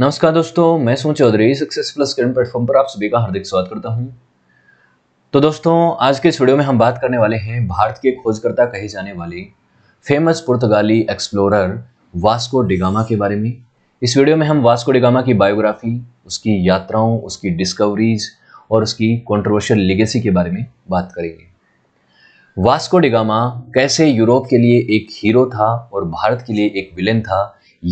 नमस्कार दोस्तों मैं सुन Chaudhary Success Plus current platform पर आप सभी का हार्दिक स्वागत करता हूं तो दोस्तों आज के इस वीडियो में हम बात करने वाले हैं भारत के खोजकर्ता कहे जाने वाले फेमस पुर्तगाली एक्सप्लोरर वास्को डिगामा के बारे में इस वीडियो में हम वास्को डिगामा की बायोग्राफी उसकी यात्राओं उसकी डिस्कवरीज और उसकी कॉन्ट्रोवर्शियल लेगेसी के बारे में बात करेंगे वास्को डिगामा कैसे यूरोप के लिए एक हीरो था और भारत के लिए एक विलेन था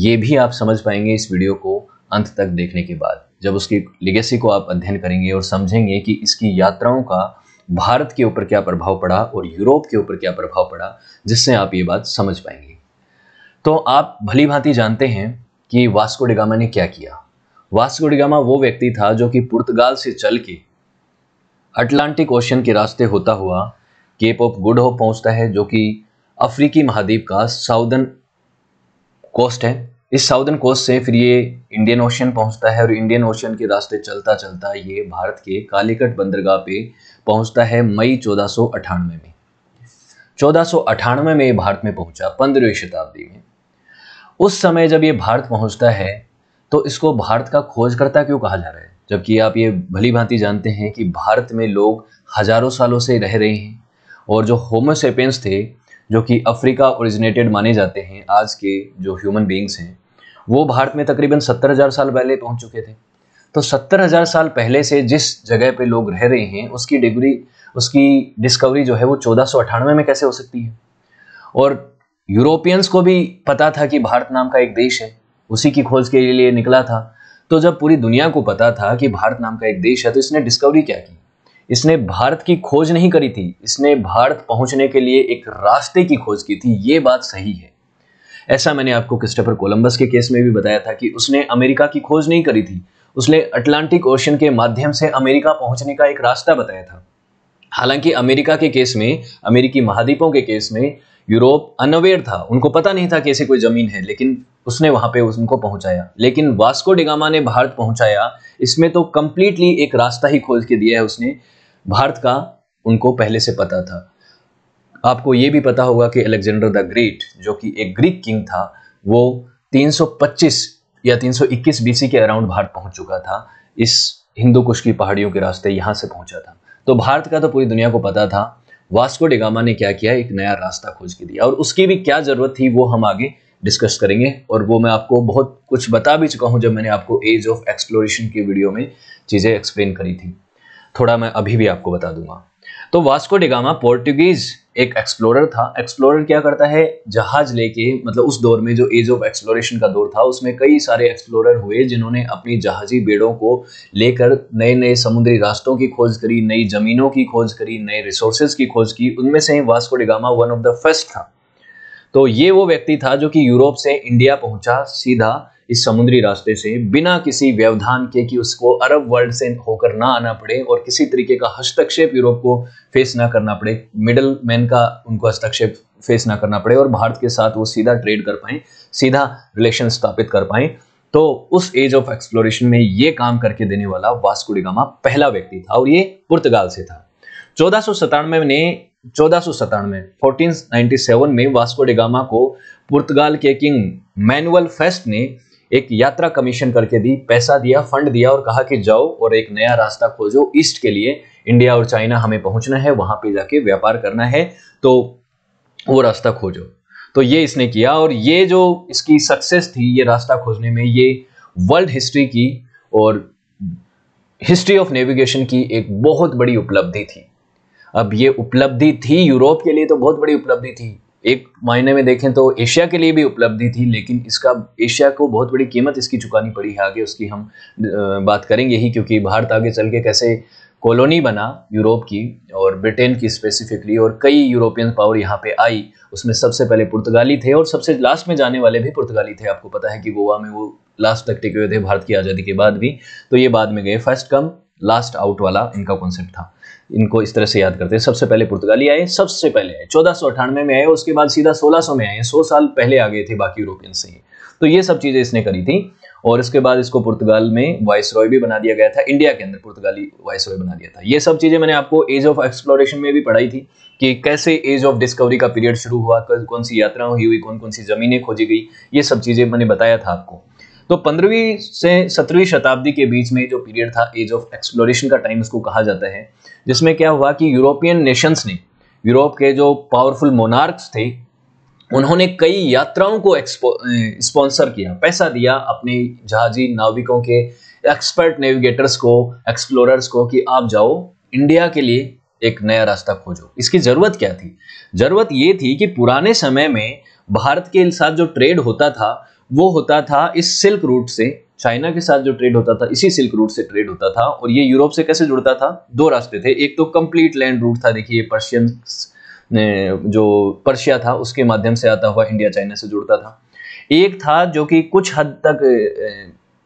ये भी आप समझ पाएंगे इस वीडियो को अंत तक देखने के बाद जब उसकी लिगेसी को आप अध्ययन करेंगे और समझेंगे कि इसकी यात्राओं का भारत के ऊपर क्या प्रभाव पड़ा और यूरोप के ऊपर क्या प्रभाव पड़ा जिससे आप ये बात समझ पाएंगे तो आप भली भांति जानते हैं कि वास्को डिगामा ने क्या किया वास्को डिगामा वो व्यक्ति था जो कि पुर्तगाल से चल के अटलांटिक ओशन के रास्ते होता हुआ केप ऑफ गुड होप पहुंचता है जो कि अफ्रीकी महाद्वीप का साउदर्न कोस्ट है इस साउदर्न कोस्ट से फिर ये इंडियन ओशन पहुंचता है और इंडियन ओशन के रास्ते चलता चलता ये भारत के कालीकट बंदरगाह पे पहुंचता है मई चौदह में चौदह में ये भारत में पहुंचा पंद्रहवीं शताब्दी में उस समय जब ये भारत पहुंचता है तो इसको भारत का खोजकर्ता क्यों कहा जा रहा है जबकि आप ये भली भांति जानते हैं कि भारत में लोग हजारों सालों से रह रहे हैं और जो होमोसेपेंस थे जो कि अफ्रीका ओरिजिनेटेड माने जाते हैं आज के जो ह्यूमन बींग्स हैं वो भारत में तकरीबन सत्तर हज़ार साल पहले पहुंच चुके थे तो सत्तर हज़ार साल पहले से जिस जगह पे लोग रह रहे हैं उसकी डिग्री उसकी डिस्कवरी जो है वो चौदह में कैसे हो सकती है और यूरोपियंस को भी पता था कि भारत नाम का एक देश है उसी की खोज के लिए निकला था तो जब पूरी दुनिया को पता था कि भारत नाम का एक देश है तो इसने डिस्कवरी क्या की इसने भारत की खोज नहीं करी थी इसने भारत पहुंचने के लिए एक रास्ते की खोज की थी ये बात सही है ऐसा मैंने आपको क्रिस्टोफर कोलंबस के केस में भी बताया था कि उसने अमेरिका की खोज नहीं करी थी उसने अटलांटिक ओशन के माध्यम से अमेरिका पहुंचने का एक रास्ता बताया था हालांकि अमेरिका के केस में अमेरिकी महाद्वीपों के केस में यूरोप अनअवेयर था उनको पता नहीं था कि ऐसी कोई ज़मीन है लेकिन उसने वहां पे उनको पहुंचाया लेकिन वास्को डिगामा ने भारत पहुंचाया इसमें तो कंप्लीटली एक रास्ता ही खोज के दिया है उसने भारत का उनको पहले से पता था आपको ये भी पता होगा कि अलेक्जेंडर द ग्रेट जो कि एक ग्रीक किंग था वो 325 या 321 बीसी के अराउंड भारत पहुंच चुका था इस हिंदू कुश की पहाड़ियों के रास्ते यहाँ से पहुंचा था तो भारत का तो पूरी दुनिया को पता था वास्को डिगामा ने क्या किया एक नया रास्ता खोज के दिया और उसकी भी क्या ज़रूरत थी वो हम आगे डिस्कस करेंगे और वो मैं आपको बहुत कुछ बता भी चुका हूँ जब मैंने आपको एज ऑफ एक्सप्लोरेशन की वीडियो में चीज़ें एक्सप्लेन करी थी थोड़ा मैं अभी भी आपको बता दूंगा तो वास्को डिगामा पोर्टुगीज एक एक्सप्लोरर था एक्सप्लोरर क्या करता है जहाज लेके मतलब उस दौर में जो एज ऑफ एक्सप्लोरेशन का दौर था उसमें कई सारे एक्सप्लोरर हुए जिन्होंने अपनी जहाजी बेड़ों को लेकर नए नए समुद्री रास्तों की खोज करी नई जमीनों की खोज करी नए रिसोर्सेज की खोज की उनमें से Vasco da Gama one of the first था तो ये वो व्यक्ति था जो कि यूरोप से इंडिया पहुंचा सीधा इस समुद्री रास्ते से बिना किसी व्यवधान के कि उसको अरब वर्ल्ड से होकर ना आना पड़े और किसी तरीके का हस्तक्षेप यूरोप को फेस ना करना पड़े मिडल मैन का उनको हस्तक्षेप फेस ना करना पड़े और भारत के साथ वो सीधा ट्रेड कर पाए सीधा रिलेशन स्थापित कर पाए तो उस एज ऑफ एक्सप्लोरेशन में ये काम करके देने वाला वास्कुडिगामा पहला व्यक्ति था और ये पुर्तगाल से था चौदह ने चौदह सौ सतानवे में वास्को डिगामा को पुर्तगाल के किंग मैनुअल फेस्ट ने एक यात्रा कमीशन करके दी पैसा दिया फंड दिया और कहा कि जाओ और एक नया रास्ता खोजो ईस्ट के लिए इंडिया और चाइना हमें पहुंचना है वहां पे जाके व्यापार करना है तो वो रास्ता खोजो तो ये इसने किया और ये जो इसकी सक्सेस थी ये रास्ता खोजने में ये वर्ल्ड हिस्ट्री की और हिस्ट्री ऑफ नेविगेशन की एक बहुत बड़ी उपलब्धि थी अब ये उपलब्धि थी यूरोप के लिए तो बहुत बड़ी उपलब्धि थी एक मायने में देखें तो एशिया के लिए भी उपलब्धि थी लेकिन इसका एशिया को बहुत बड़ी कीमत इसकी चुकानी पड़ी है आगे उसकी हम बात करेंगे ही क्योंकि भारत आगे चल के कैसे कॉलोनी बना यूरोप की और ब्रिटेन की स्पेसिफिकली और कई यूरोपियन पावर यहाँ पे आई उसमें सबसे पहले पुर्तगाली थे और सबसे लास्ट में जाने वाले भी पुर्तगाली थे आपको पता है कि गोवा में वो लास्ट तक टिके हुए थे भारत की आज़ादी के बाद भी तो ये बाद में गए फर्स्ट कम लास्ट आउट वाला इनका कॉन्सेप्ट था इनको इस तरह से याद करते हैं सबसे पहले पुर्तगाली आए सबसे पहले आए चौदह में आए उसके बाद सीधा 1600 में आए 100 साल पहले आ गए थे बाकी यूरोपियन से ही तो ये सब चीज़ें इसने करी थी और इसके बाद इसको पुर्तगाल में वाइस रॉय भी बना दिया गया था इंडिया के अंदर पुर्तगाली वाइस रॉय बना दिया था ये सब चीज़ें मैंने आपको एज ऑफ एक्सप्लोरेशन में भी पढ़ाई थी कि कैसे एज ऑफ डिस्कवरी का पीरियड शुरू हुआ कौन सी यात्राएं हुई हुई कौन कौन सी ज़मीनें खोजी गई ये सब चीज़ें मैंने बताया था आपको तो पंद्रहवीं से सत्रहवीं शताब्दी के बीच में जो पीरियड था एज ऑफ एक्सप्लोरेशन का टाइम इसको कहा जाता है जिसमें क्या हुआ कि यूरोपियन नेशंस ने यूरोप के जो पावरफुल मोनार्क्स थे उन्होंने कई यात्राओं को स्पॉन्सर किया पैसा दिया अपने जहाजी नाविकों के एक्सपर्ट नेविगेटर्स को एक्सप्लोरर्स को कि आप जाओ इंडिया के लिए एक नया रास्ता खोजो इसकी ज़रूरत क्या थी ज़रूरत ये थी कि पुराने समय में भारत के साथ जो ट्रेड होता था वो होता था इस सिल्क रूट से चाइना के साथ जो ट्रेड होता था इसी सिल्क रूट से ट्रेड होता था और ये यूरोप से कैसे जुड़ता था दो रास्ते थे एक तो कंप्लीट लैंड रूट था देखिए पर्शियन जो पर्शिया था उसके माध्यम से आता हुआ इंडिया चाइना से जुड़ता था एक था जो कि कुछ हद तक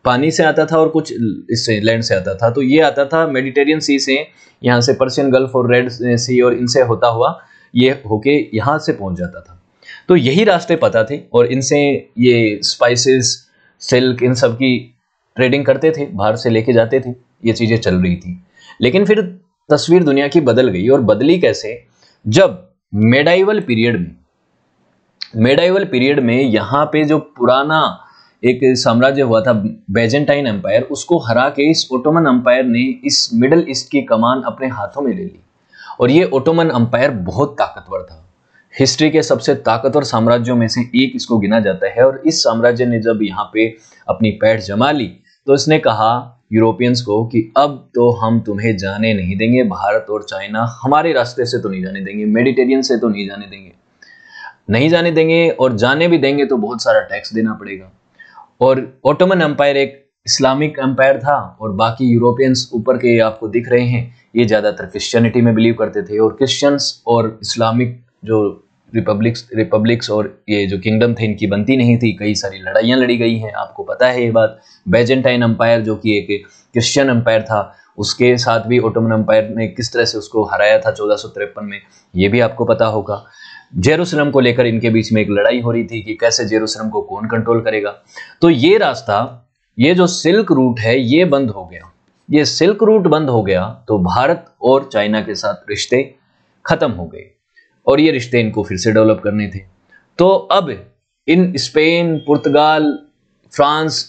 पानी से आता था और कुछ इससे लैंड से आता था तो ये आता था मेडिटेरियन सी से यहाँ से पर्शियन गल्फ और रेड सी और इनसे होता हुआ ये होके यहाँ से पहुँच जाता था तो यही रास्ते पता थे और इनसे ये स्पाइसेस सिल्क इन सब की ट्रेडिंग करते थे बाहर से लेके जाते थे ये चीज़ें चल रही थी लेकिन फिर तस्वीर दुनिया की बदल गई और बदली कैसे जब मेडाइवल पीरियड में मेडाइवल पीरियड में यहाँ पे जो पुराना एक साम्राज्य हुआ था बेजेंटाइन एम्पायर उसको हरा के इस ओटोमन एम्पायर ने इस मिडल ईस्ट की कमान अपने हाथों में ले ली और ये ओटोमन एम्पायर बहुत ताकतवर था हिस्ट्री के सबसे ताकतवर साम्राज्यों में से एक इसको गिना जाता है और इस साम्राज्य ने जब यहाँ पे अपनी पैठ जमा ली तो इसने कहा यूरोपियंस को कि अब तो हम तुम्हें जाने नहीं देंगे भारत और चाइना हमारे रास्ते से तो नहीं जाने देंगे मेडिटेरियन से तो नहीं जाने देंगे नहीं जाने देंगे और जाने भी देंगे तो बहुत सारा टैक्स देना पड़ेगा और ओटोमन एम्पायर एक इस्लामिक एम्पायर था और बाकी यूरोपियंस ऊपर के आपको दिख रहे हैं ये ज़्यादातर क्रिश्चियनिटी में बिलीव करते थे और क्रिश्चियंस और इस्लामिक जो रिपब्लिक्स रिपब्लिक्स और ये जो किंगडम थे इनकी बनती नहीं थी कई सारी लड़ाइयाँ लड़ी गई हैं आपको पता है ये बात बेजेंटाइन अम्पायर जो कि एक क्रिश्चियन अम्पायर था उसके साथ भी ओटोमन अम्पायर ने किस तरह से उसको हराया था चौदह में ये भी आपको पता होगा जेरूसलम को लेकर इनके बीच में एक लड़ाई हो रही थी कि कैसे जेरूसलम को कौन कंट्रोल करेगा तो ये रास्ता ये जो सिल्क रूट है ये बंद हो गया ये सिल्क रूट बंद हो गया तो भारत और चाइना के साथ रिश्ते खत्म हो गए और ये रिश्ते इनको फिर से डेवलप करने थे तो अब इन स्पेन पुर्तगाल फ्रांस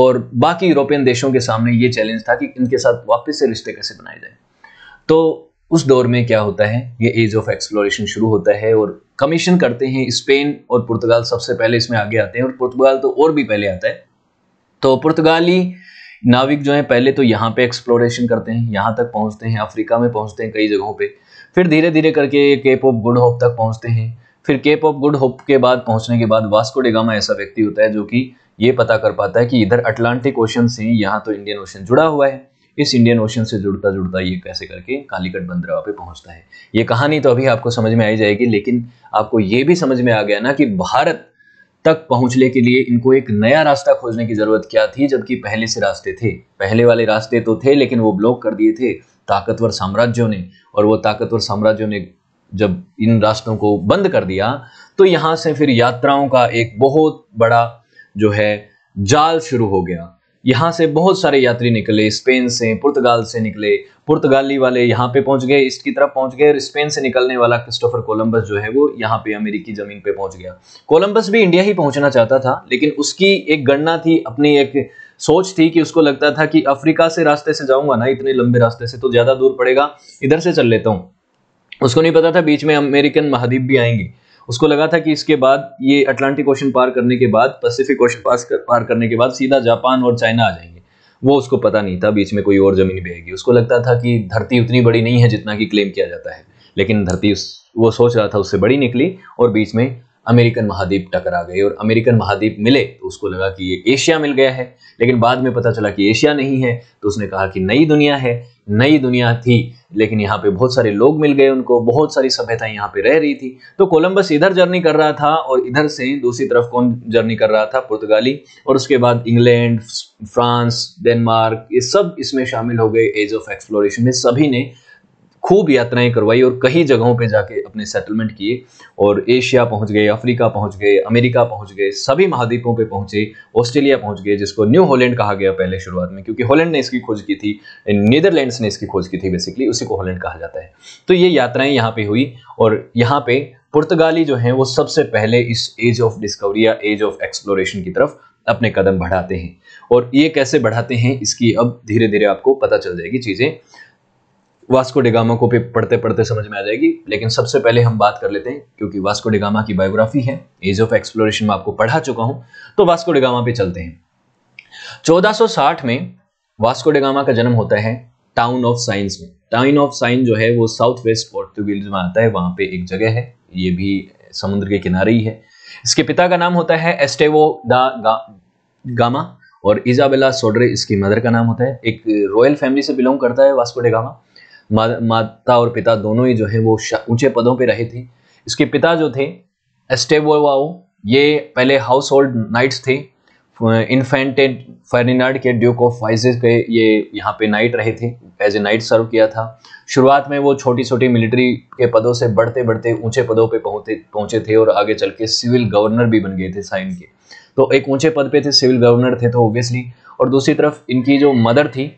और बाकी यूरोपियन देशों के सामने ये चैलेंज था कि इनके साथ वापस से रिश्ते कैसे बनाए जाए तो उस दौर में क्या होता है ये एज ऑफ एक्सप्लोरेशन शुरू होता है और कमीशन करते हैं स्पेन और पुर्तगाल सबसे पहले इसमें आगे आते हैं और पुर्तगाल तो और भी पहले आता है तो पुर्तगाली नाविक जो है पहले तो यहाँ पे एक्सप्लोरेशन करते हैं यहाँ तक पहुँचते हैं अफ्रीका में पहुँचते हैं कई जगहों पर फिर धीरे धीरे करके केप ऑफ गुड होप तक पहुँचते हैं फिर केप ऑफ गुड होप के बाद पहुंचने के बाद वास्को डेगामा ऐसा व्यक्ति होता है जो कि ये पता कर पाता है कि इधर अटलांटिक ओशन से यहाँ तो इंडियन ओशन जुड़ा हुआ है इस इंडियन ओशन से जुड़ता जुड़ता ये कैसे करके कालीकट बंदरगाह पे पहुंचता है ये कहानी तो अभी आपको समझ में आई जाएगी लेकिन आपको ये भी समझ में आ गया ना कि भारत तक पहुंचने के लिए इनको एक नया रास्ता खोजने की जरूरत क्या थी जबकि पहले से रास्ते थे पहले वाले रास्ते तो थे लेकिन वो ब्लॉक कर दिए थे ताकतवर साम्राज्यों ने और वो ताकतवर साम्राज्यों ने जब इन रास्तों को बंद कर दिया तो यहाँ से फिर यात्राओं का एक बहुत बड़ा जो है जाल शुरू हो गया यहाँ से बहुत सारे यात्री निकले स्पेन से पुर्तगाल से निकले पुर्तगाली वाले यहाँ पे पहुंच गए ईस्ट की तरफ पहुंच गए और स्पेन से निकलने वाला क्रिस्टोफर कोलंबस जो है वो यहाँ पे अमेरिकी जमीन पे पहुंच गया कोलंबस भी इंडिया ही पहुंचना चाहता था लेकिन उसकी एक गणना थी अपनी एक सोच थी कि उसको लगता था कि अफ्रीका से रास्ते से जाऊंगा ना इतने लंबे रास्ते से तो ज़्यादा दूर पड़ेगा इधर से चल लेता हूँ उसको नहीं पता था बीच में अमेरिकन महाद्वीप भी आएंगे उसको लगा था कि इसके बाद ये अटलांटिक ओशन पार करने के बाद पैसिफिक ओशन पास कर, पार करने के बाद सीधा जापान और चाइना आ जाएंगे वो उसको पता नहीं था बीच में कोई और ज़मीन भी आएगी उसको लगता था कि धरती उतनी बड़ी नहीं है जितना कि क्लेम किया जाता है लेकिन धरती वो सोच रहा था उससे बड़ी निकली और बीच में अमेरिकन महाद्वीप टकरा गए और अमेरिकन महाद्वीप मिले तो उसको लगा कि ये एशिया मिल गया है लेकिन बाद में पता चला कि एशिया नहीं है तो उसने कहा कि नई दुनिया है नई दुनिया थी लेकिन यहाँ पे बहुत सारे लोग मिल गए उनको बहुत सारी सभ्यताएं यहाँ पे रह रही थी तो कोलंबस इधर जर्नी कर रहा था और इधर से दूसरी तरफ कौन जर्नी कर रहा था पुर्तगाली और उसके बाद इंग्लैंड फ्रांस डेनमार्क ये सब इसमें शामिल हो गए एज ऑफ एक्सप्लोरेशन में सभी ने खूब यात्राएं करवाई और कई जगहों पे जाके अपने सेटलमेंट किए और एशिया पहुंच गए अफ्रीका पहुंच गए अमेरिका पहुंच गए सभी महाद्वीपों पे पहुंचे ऑस्ट्रेलिया पहुंच गए जिसको न्यू हॉलैंड कहा गया पहले शुरुआत में क्योंकि हॉलैंड ने इसकी खोज की थी नीदरलैंड्स ने इसकी खोज की थी बेसिकली उसी को हॉलैंड कहा जाता है तो ये यात्राएं यहाँ पे हुई और यहाँ पे पुर्तगाली जो है वो सबसे पहले इस एज ऑफ डिस्कवरी या एज ऑफ एक्सप्लोरेशन की तरफ अपने कदम बढ़ाते हैं और ये कैसे बढ़ाते हैं इसकी अब धीरे धीरे आपको पता चल जाएगी चीज़ें वास्को डिगामा को भी पढ़ते पढ़ते समझ में आ जाएगी लेकिन सबसे पहले हम बात कर लेते हैं क्योंकि वास्को डिगामा की बायोग्राफी है एज ऑफ एक्सप्लोरेशन में आपको पढ़ा चुका हूं तो वास्को डिगामा पे चलते हैं 1460 में वास्को डिगामा का जन्म होता है टाउन ऑफ साइंस में टाउन ऑफ साइंस जो है वो साउथ वेस्ट पोर्तुगीज में आता है वहां पे एक जगह है ये भी समुद्र के किनारे ही है इसके पिता का नाम होता है एस्टेवो दा गा, गामा और इजाबेला सोडरे इसकी मदर का नाम होता है एक रॉयल फैमिली से बिलोंग करता है वास्को डिगामा माता और पिता दोनों ही जो है वो ऊंचे पदों पे रहे थे इसके पिता जो थे एस्टेबोवाओ ये पहले हाउस होल्ड नाइट्स थे इन्फेंटेड फर्निनाड के ड्यूक ऑफ वाइजेस पे ये यहाँ पे नाइट रहे थे एज ए नाइट सर्व किया था शुरुआत में वो छोटी छोटी मिलिट्री के पदों से बढ़ते बढ़ते ऊंचे पदों पे पहुंचे पहुंचे थे और आगे चल के सिविल गवर्नर भी बन गए थे साइन के तो एक ऊंचे पद पे थे सिविल गवर्नर थे तो ऑब्वियसली और दूसरी तरफ इनकी जो मदर थी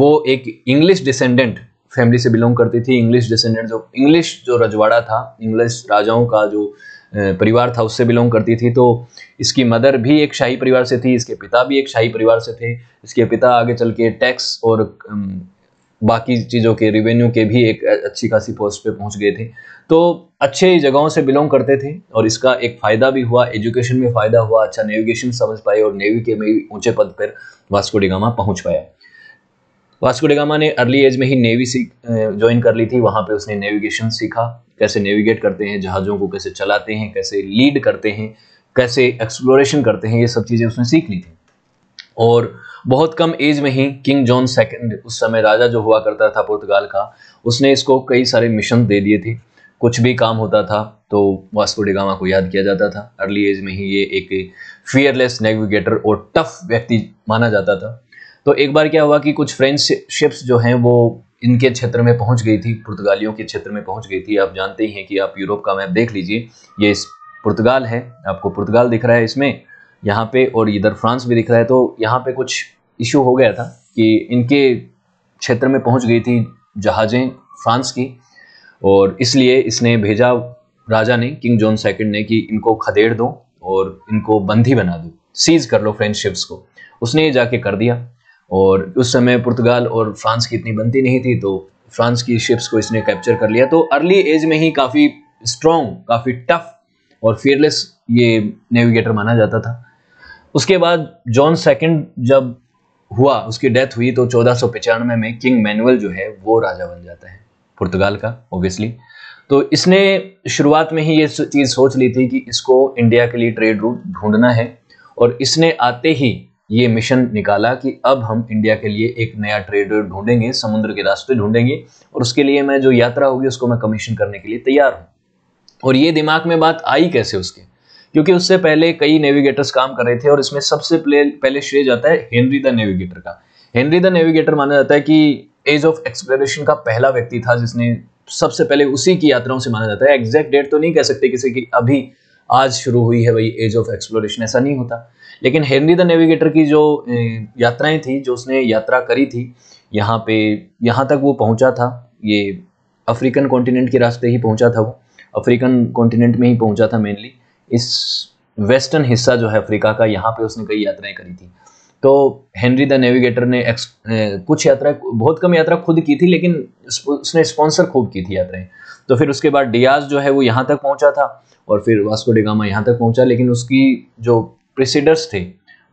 वो एक इंग्लिश डिसेंडेंट फैमिली से बिलोंग करती थी इंग्लिश डिसेंडेंट जो इंग्लिश जो रजवाड़ा था इंग्लिश राजाओं का जो परिवार था उससे बिलोंग करती थी तो इसकी मदर भी एक शाही परिवार से थी इसके पिता भी एक शाही परिवार से थे इसके पिता आगे चल के टैक्स और बाकी चीज़ों के रिवेन्यू के भी एक अच्छी खासी पोस्ट पे पहुंच गए थे तो अच्छे जगहों से बिलोंग करते थे और इसका एक फ़ायदा भी हुआ एजुकेशन में फ़ायदा हुआ अच्छा नेविगेशन समझ पाए और नेवी के में ऊंचे पद पर वास्को डिगामा पहुंच पाया वास्को डेगामा ने अर्ली एज में ही नेवी सीख ज्वाइन कर ली थी वहां पे उसने नेविगेशन सीखा कैसे नेविगेट करते हैं जहाज़ों को कैसे चलाते हैं कैसे लीड करते हैं कैसे एक्सप्लोरेशन करते हैं ये सब चीज़ें उसने सीख ली थी और बहुत कम एज में ही किंग जॉन सेकंड उस समय राजा जो हुआ करता था पुर्तगाल का उसने इसको कई सारे मिशन दे दिए थे कुछ भी काम होता था तो वास्को डिगामा को याद किया जाता था अर्ली एज में ही ये एक फियरलेस नेविगेटर और टफ व्यक्ति माना जाता था तो एक बार क्या हुआ कि कुछ फ्रेंच शिप्स जो हैं वो इनके क्षेत्र में पहुंच गई थी पुर्तगालियों के क्षेत्र में पहुंच गई थी आप जानते ही हैं कि आप यूरोप का मैप देख लीजिए ये पुर्तगाल है आपको पुर्तगाल दिख रहा है इसमें यहाँ पे और इधर फ्रांस भी दिख रहा है तो यहाँ पे कुछ इशू हो गया था कि इनके क्षेत्र में पहुँच गई थी जहाज़ें फ्रांस की और इसलिए इसने भेजा राजा ने किंग जॉन सेकंड ने कि इनको खदेड़ दो और इनको बंदी बना दो सीज कर लो फ्रेंच शिप्स को उसने ये जाके कर दिया और उस समय पुर्तगाल और फ्रांस की इतनी बनती नहीं थी तो फ्रांस की शिप्स को इसने कैप्चर कर लिया तो अर्ली एज में ही काफ़ी स्ट्रॉन्ग काफ़ी टफ और फियरलेस ये नेविगेटर माना जाता था उसके बाद जॉन सेकंड जब हुआ उसकी डेथ हुई तो चौदह में किंग मैनुअल जो है वो राजा बन जाता है पुर्तगाल का ओबियसली तो इसने शुरुआत में ही ये चीज़ सोच ली थी कि इसको इंडिया के लिए ट्रेड रूट ढूंढना है और इसने आते ही ये मिशन निकाला कि अब हम इंडिया के लिए एक नया ट्रेड ढूंढेंगे समुद्र के रास्ते ढूंढेंगे और उसके लिए मैं जो यात्रा होगी उसको मैं कमीशन करने के लिए तैयार हूँ और ये दिमाग में बात आई कैसे उसके क्योंकि उससे पहले कई नेविगेटर्स काम कर रहे थे और इसमें सबसे पहले श्रेय जाता है हेनरी द नेविगेटर का हेनरी द नेविगेटर माना जाता है कि एज ऑफ एक्सप्लोरेशन का पहला व्यक्ति था जिसने सबसे पहले उसी की यात्राओं से माना जाता है एग्जैक्ट डेट तो नहीं कह सकते किसी की अभी आज शुरू हुई है भाई एज ऑफ एक्सप्लोरेशन ऐसा नहीं होता लेकिन हेनरी द नेविगेटर की जो यात्राएं थी जो उसने यात्रा करी थी यहाँ पे यहाँ तक वो पहुँचा था ये अफ्रीकन कॉन्टिनेंट के रास्ते ही पहुँचा था वो अफ्रीकन कॉन्टिनेंट में ही पहुँचा था मेनली इस वेस्टर्न हिस्सा जो है अफ्रीका का यहाँ पे उसने कई यात्राएं करी थी तो हेनरी द नेविगेटर ने एक्स कुछ यात्रा बहुत कम यात्रा खुद की थी लेकिन उसने स्पॉन्सर खूब की थी यात्राएं तो फिर उसके बाद डियाज जो है वो यहाँ तक पहुँचा था और फिर वास्को डेगामा यहाँ तक पहुँचा लेकिन उसकी जो प्रेसिडर्स थे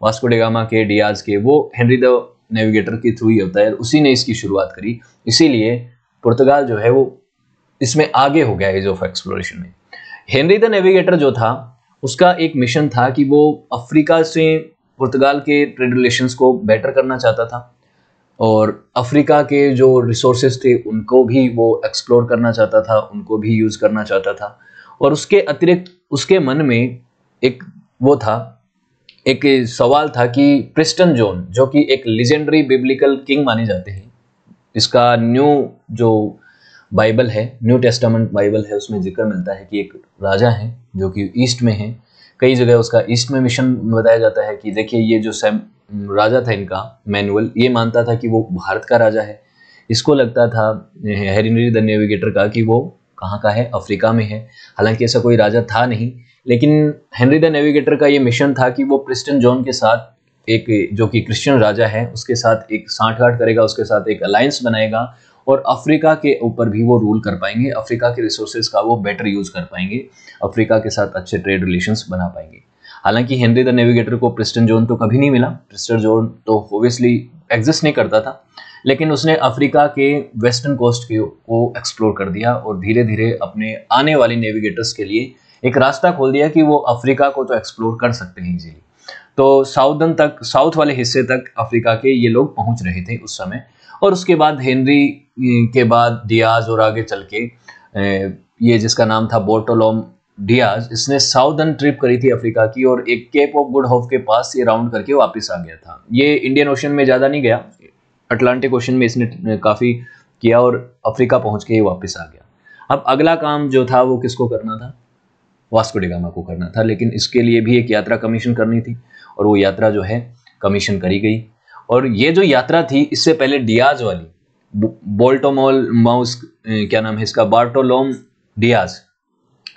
वास्को डेगामा के डियाज के वो हेनरी द नेविगेटर के थ्रू ही होता है उसी ने इसकी शुरुआत करी इसीलिए पुर्तगाल जो है वो इसमें आगे हो गया एज ऑफ एक्सप्लोरेशन में हेनरी द नेविगेटर जो था उसका एक मिशन था कि वो अफ्रीका से पुर्तगाल के ट्रेड रिलेशंस को बेटर करना चाहता था और अफ्रीका के जो रिसोर्सेज थे उनको भी वो एक्सप्लोर करना चाहता था उनको भी यूज़ करना चाहता था और उसके अतिरिक्त उसके मन में एक वो था एक सवाल था कि प्रिस्टन जोन जो कि एक लिजेंडरी बिब्लिकल किंग माने जाते हैं इसका न्यू जो बाइबल है न्यू टेस्टामेंट बाइबल है उसमें जिक्र मिलता है कि एक राजा है जो कि ईस्ट में है कई जगह उसका ईस्ट में मिशन बताया जाता है कि देखिए ये जो सैम राजा था इनका मैनुअल ये मानता था कि वो भारत का राजा है इसको लगता था हेरिनरी द नेविगेटर का कि वो कहाँ का है अफ्रीका में है हालांकि ऐसा कोई राजा था नहीं लेकिन हेनरी द नेविगेटर का ये मिशन था कि वो प्रिस्टन जॉन के साथ एक जो कि क्रिश्चियन राजा है उसके साथ एक गाठ करेगा उसके साथ एक अलायंस बनाएगा और अफ्रीका के ऊपर भी वो रूल कर पाएंगे अफ्रीका के रिसोर्सेज का वो बेटर यूज़ कर पाएंगे अफ्रीका के साथ अच्छे ट्रेड रिलेशंस बना पाएंगे हालांकि हेनरी द नेविगेटर को प्रिस्टन जोन तो कभी नहीं मिला प्रिस्टन जोन तो ओबियसली एग्जिस्ट नहीं करता था लेकिन उसने अफ्रीका के वेस्टर्न कोस्ट के को एक्सप्लोर कर दिया और धीरे धीरे अपने आने वाले नेविगेटर्स के लिए एक रास्ता खोल दिया कि वो अफ्रीका को तो एक्सप्लोर कर सकते हैं इजीली तो साउदन तक साउथ वाले हिस्से तक अफ्रीका के ये लोग पहुंच रहे थे उस समय और उसके बाद हेनरी के बाद डियाज और आगे चल के ये जिसका नाम था बोटोलोम डियाज इसने साउदन ट्रिप करी थी अफ्रीका की और एक केप ऑफ गुड होफ के पास ये राउंड करके वापस आ गया था ये इंडियन ओशन में ज़्यादा नहीं गया अटलांटिक ओशन में इसने काफ़ी किया और अफ्रीका पहुंच के ही वापस आ गया अब अगला काम जो था वो किसको करना था वास्को डिगामा को करना था लेकिन इसके लिए भी एक यात्रा कमीशन करनी थी और वो यात्रा जो है कमीशन करी गई और ये जो यात्रा थी इससे पहले डियाज वाली बोल्टोमोल माउस क्या नाम है इसका बार्टोलोम डियाज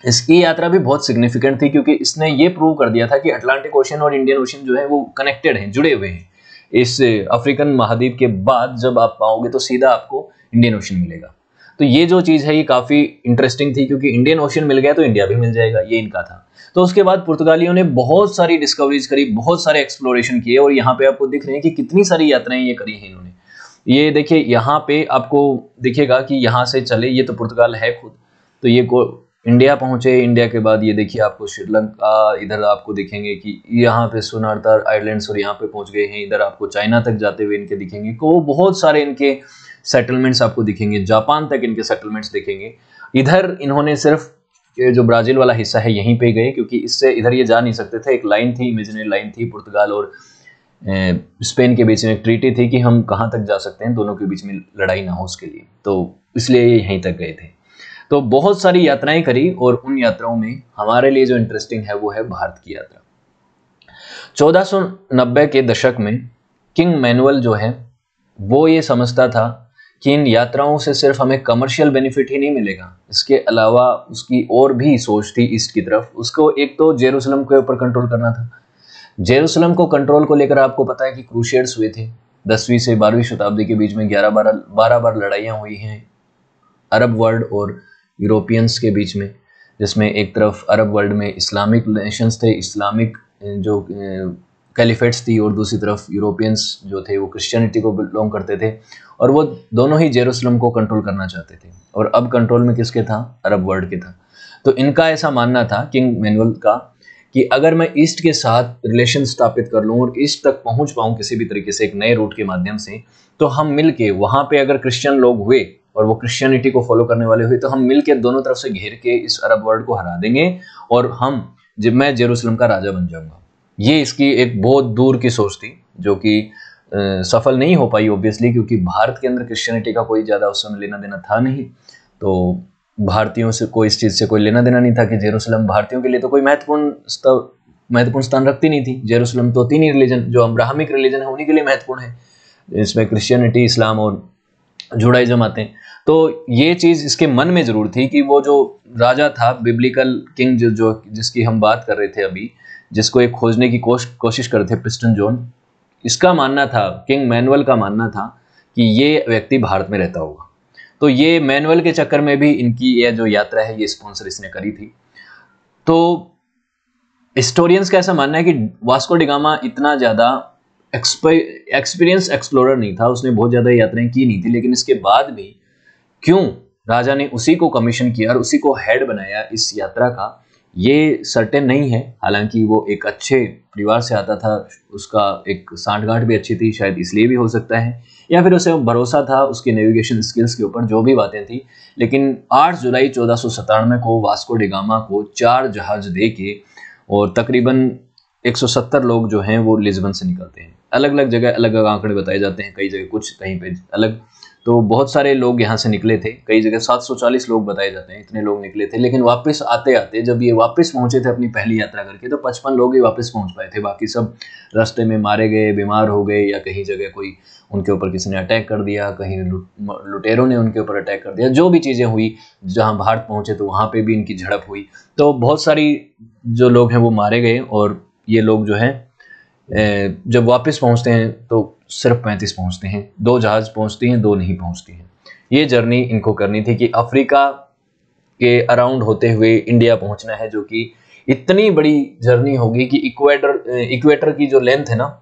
इसकी यात्रा भी बहुत सिग्निफिकेंट थी क्योंकि इसने ये प्रूव कर दिया था कि अटलांटिक ओशन और इंडियन ओशन जो है वो कनेक्टेड हैं जुड़े हुए हैं इस अफ्रीकन महाद्वीप के बाद जब आप पाओगे तो सीधा आपको इंडियन ओशन मिलेगा तो ये जो चीज़ है ये काफ़ी इंटरेस्टिंग थी क्योंकि इंडियन ओशन मिल गया तो इंडिया भी मिल जाएगा ये इनका था तो उसके बाद पुर्तगालियों ने बहुत सारी डिस्कवरीज करी बहुत सारे एक्सप्लोरेशन किए और यहाँ पे आपको दिख रहे हैं कि कितनी सारी यात्राएं ये करी हैं इन्होंने ये देखिए यहाँ पे आपको दिखेगा कि यहाँ से चले ये तो पुर्तगाल है खुद तो ये इंडिया पहुंचे इंडिया के बाद ये देखिए आपको श्रीलंका इधर आपको दिखेंगे कि यहाँ पे सुनारतार आइलैंड्स और यहाँ पे पहुंच गए हैं इधर आपको चाइना तक जाते हुए इनके दिखेंगे को तो बहुत सारे इनके सेटलमेंट्स आपको दिखेंगे जापान तक इनके सेटलमेंट्स दिखेंगे इधर इन्होंने सिर्फ जो ब्राज़ील वाला हिस्सा है यहीं पे गए क्योंकि इससे इधर ये जा नहीं सकते थे एक लाइन थी इमेजिनरी लाइन थी पुर्तगाल और स्पेन के बीच में एक ट्रीटी थी कि हम कहाँ तक जा सकते हैं दोनों के बीच में लड़ाई ना हो उसके लिए तो इसलिए ये यहीं तक गए थे तो बहुत सारी यात्राएं करी और उन यात्राओं में हमारे लिए जो इंटरेस्टिंग है वो है भारत की यात्रा 1490 के दशक में किंग मैनुअल जो है वो ये समझता था कि इन यात्राओं से सिर्फ हमें कमर्शियल बेनिफिट ही नहीं मिलेगा इसके अलावा उसकी और भी सोच थी ईस्ट की तरफ उसको एक तो जेरूसलम के ऊपर कंट्रोल करना था जेरूसलम को कंट्रोल को लेकर आपको पता है कि क्रूशेड्स हुए थे दसवीं से बारहवीं शताब्दी के बीच में ग्यारह बारह बारह बार लड़ाइयाँ हुई हैं अरब वर्ल्ड और यूरोपियंस के बीच में जिसमें एक तरफ अरब वर्ल्ड में इस्लामिक नेशंस थे इस्लामिक जो कैलिफेट्स थी और दूसरी तरफ यूरोपियंस जो थे वो क्रिश्चियनिटी को बिलोंग करते थे और वो दोनों ही जेरूसलम को कंट्रोल करना चाहते थे और अब कंट्रोल में किसके था अरब वर्ल्ड के था तो इनका ऐसा मानना था किंग मैनुअल का कि अगर मैं ईस्ट के साथ रिलेशन स्थापित कर लूँ और ईस्ट तक पहुँच पाऊँ किसी भी तरीके से एक नए रूट के माध्यम से तो हम मिल के वहाँ पर अगर क्रिश्चियन लोग हुए और वो क्रिश्चियनिटी को फॉलो करने वाले हुए तो हम मिलकर दोनों तरफ से घेर के इस अरब वर्ल्ड को हरा देंगे और हम जब मैं जेरूसलम का राजा बन जाऊंगा ये इसकी एक बहुत दूर की सोच थी जो कि सफल नहीं हो पाई ऑब्वियसली क्योंकि भारत के अंदर क्रिश्चियनिटी का कोई ज़्यादा उस समय लेना देना था नहीं तो भारतीयों से कोई इस चीज़ से कोई लेना देना नहीं था कि जेरूसलम भारतीयों के लिए तो कोई महत्वपूर्ण महत्वपूर्ण स्थान रखती नहीं थी जेरूसलम तो तीन ही रिलीजन जो अब्राहमिक रिलीजन है उन्हीं के लिए महत्वपूर्ण है इसमें क्रिश्चियनिटी इस्लाम और जुड़ाई आते हैं तो ये चीज़ इसके मन में ज़रूर थी कि वो जो राजा था बिब्लिकल किंग जो, जो जिसकी हम बात कर रहे थे अभी जिसको एक खोजने की कोश, कोशिश कर रहे थे पिस्टन जोन इसका मानना था किंग मैनुअल का मानना था कि ये व्यक्ति भारत में रहता होगा तो ये मैनुअल के चक्कर में भी इनकी यह जो यात्रा है ये स्पॉन्सर इसने करी थी तो हिस्टोरियंस का ऐसा मानना है कि वास्को डिगामा इतना ज़्यादा एक्सपीरियंस एक्सप्लोरर नहीं था उसने बहुत ज़्यादा यात्राएं की नहीं थी लेकिन इसके बाद भी क्यों राजा ने उसी को कमीशन किया और उसी को हेड बनाया इस यात्रा का ये सर्टेन नहीं है हालांकि वो एक अच्छे परिवार से आता था उसका एक सांठ भी अच्छी थी शायद इसलिए भी हो सकता है या फिर उसे भरोसा था उसके नेविगेशन स्किल्स के ऊपर जो भी बातें थी लेकिन 8 जुलाई चौदह को वास्को डिगामा को चार जहाज दे के और तकरीबन 170 लोग जो हैं वो लिस्बन से निकलते हैं अलग अलग जगह अलग अलग आंकड़े बताए जाते हैं कई जगह कुछ कहीं पे अलग तो बहुत सारे लोग यहाँ से निकले थे कई जगह 740 लोग बताए जाते हैं इतने लोग निकले थे लेकिन वापस आते आते जब ये वापस पहुँचे थे अपनी पहली यात्रा करके तो 55 लोग ही वापस पहुँच पाए थे बाकी सब रास्ते में मारे गए बीमार हो गए या कहीं जगह कोई उनके ऊपर किसी ने अटैक कर दिया कहीं लुटेरों ने उनके ऊपर अटैक कर दिया जो भी चीज़ें हुई जहाँ भारत पहुँचे तो वहाँ पर भी इनकी झड़प हुई तो बहुत सारी जो लोग हैं वो मारे गए और ये लोग जो हैं जब वापस पहुंचते हैं तो सिर्फ पैंतीस पहुंचते हैं दो जहाज़ पहुंचते हैं दो नहीं पहुंचते हैं ये जर्नी इनको करनी थी कि अफ्रीका के अराउंड होते हुए इंडिया पहुंचना है जो कि इतनी बड़ी जर्नी होगी कि इक्वेटर इक्वेटर की जो लेंथ है ना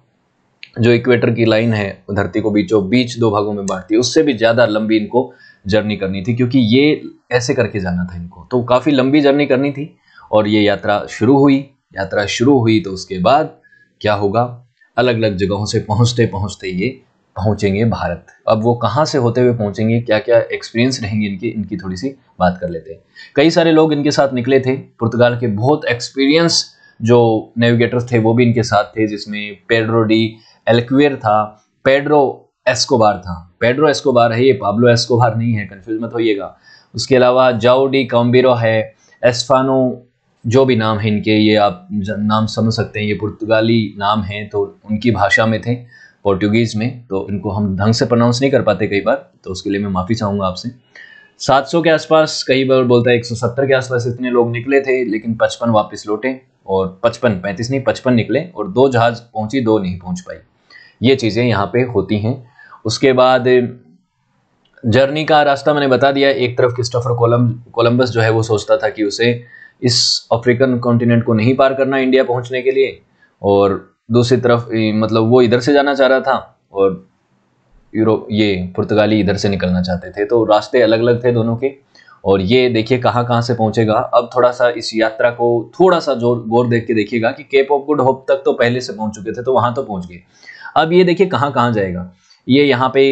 जो इक्वेटर की लाइन है धरती को बीचों बीच दो भागों में बांटती है उससे भी ज़्यादा लंबी इनको जर्नी करनी थी क्योंकि ये ऐसे करके जाना था इनको तो काफ़ी लंबी जर्नी करनी थी और ये यात्रा शुरू हुई यात्रा शुरू हुई तो उसके बाद क्या होगा अलग अलग जगहों से पहुंचते पहुंचते ये पहुंचेंगे भारत अब वो कहाँ से होते हुए पहुंचेंगे क्या क्या एक्सपीरियंस रहेंगे इनकी इनकी थोड़ी सी बात कर लेते हैं कई सारे लोग इनके साथ निकले थे पुर्तगाल के बहुत एक्सपीरियंस जो नेविगेटर्स थे वो भी इनके साथ थे जिसमें पेड्रो डी एलक्वेर था पेड्रो एस्कोबार था पेड्रो एस्कोबार है ये पाब्लो एस्कोबार नहीं है कन्फ्यूज मत होइएगा उसके अलावा जाओ डी कॉम्बिरो है एस्फानो जो भी नाम है इनके ये आप नाम समझ सकते हैं ये पुर्तगाली नाम हैं तो उनकी भाषा में थे पोर्टुगीज़ में तो इनको हम ढंग से प्रोनाउंस नहीं कर पाते कई बार तो उसके लिए मैं माफ़ी चाहूँगा आपसे 700 के आसपास कई बार बोलता है 170 के आसपास इतने लोग निकले थे लेकिन 55 वापस लौटे और 55 पैंतीस नहीं 55 निकले और दो जहाज़ पहुंची दो नहीं पहुंच पाई ये चीज़ें यहाँ पे होती हैं उसके बाद जर्नी का रास्ता मैंने बता दिया एक तरफ क्रिस्टोफर कोलम कोलम्बस जो है वो सोचता था कि उसे इस अफ्रीकन कॉन्टिनेंट को नहीं पार करना इंडिया पहुंचने के लिए और दूसरी तरफ मतलब वो इधर से जाना चाह रहा था और यूरोप ये पुर्तगाली इधर से निकलना चाहते थे तो रास्ते अलग अलग थे दोनों के और ये देखिए कहाँ कहाँ से पहुंचेगा अब थोड़ा सा इस यात्रा को थोड़ा सा जोर गौर देख के देखिएगा कि केप ऑफ गुड होप तक तो पहले से पहुंच चुके थे तो वहां तो पहुंच गए अब ये देखिए कहाँ कहाँ जाएगा ये यहाँ पे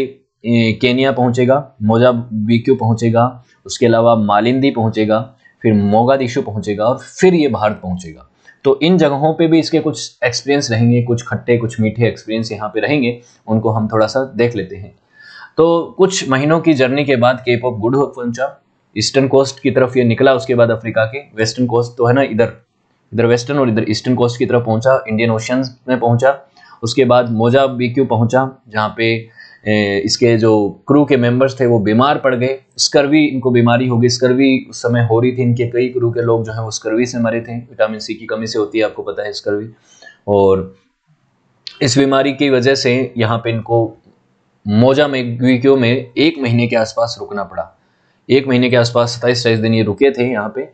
केनिया पहुंचेगा मोजाबिक्यू पहुंचेगा उसके अलावा मालिंदी पहुंचेगा फिर मोगादिशु पहुंचेगा और फिर ये भारत पहुंचेगा तो इन जगहों पे भी इसके कुछ एक्सपीरियंस रहेंगे कुछ खट्टे कुछ मीठे एक्सपीरियंस यहाँ पे रहेंगे उनको हम थोड़ा सा देख लेते हैं तो कुछ महीनों की जर्नी के बाद केप ऑफ गुड होप पहुंचा ईस्टर्न कोस्ट की तरफ ये निकला उसके बाद अफ्रीका के वेस्टर्न कोस्ट तो है ना इधर इधर वेस्टर्न और इधर ईस्टर्न कोस्ट की तरफ पहुंचा इंडियन ओशन में पहुंचा उसके बाद मोजा बीक्यू पहुंचा जहाँ पे इसके जो क्रू के मेंबर्स थे वो बीमार पड़ गए स्कर्वी इनको बीमारी हो गई स्कर्वी उस समय हो रही थी इनके कई क्रू के लोग जो हैं वो स्कर्वी से मरे थे विटामिन सी की कमी से होती है आपको पता है स्कर्वी और इस बीमारी की वजह से यहाँ पे इनको मोजा मेग्विक्यो में एक महीने के आसपास रुकना पड़ा एक महीने के आसपास सताईस सताईस दिन ये रुके थे यहाँ पे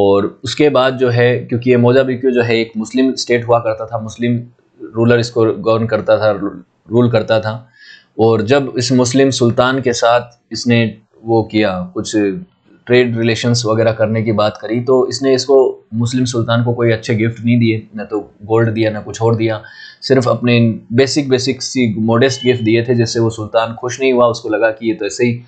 और उसके बाद जो है क्योंकि ये मोजाबिक्यू जो है एक मुस्लिम स्टेट हुआ करता था मुस्लिम रूलर इसको गवर्न करता था रूल करता था और जब इस मुस्लिम सुल्तान के साथ इसने वो किया कुछ ट्रेड रिलेशंस वगैरह करने की बात करी तो इसने इसको मुस्लिम सुल्तान को कोई अच्छे गिफ्ट नहीं दिए ना तो गोल्ड दिया ना कुछ और दिया सिर्फ अपने बेसिक बेसिक सी मोडेस्ट गिफ्ट दिए थे जिससे वो सुल्तान खुश नहीं हुआ उसको लगा कि ये तो ऐसे ही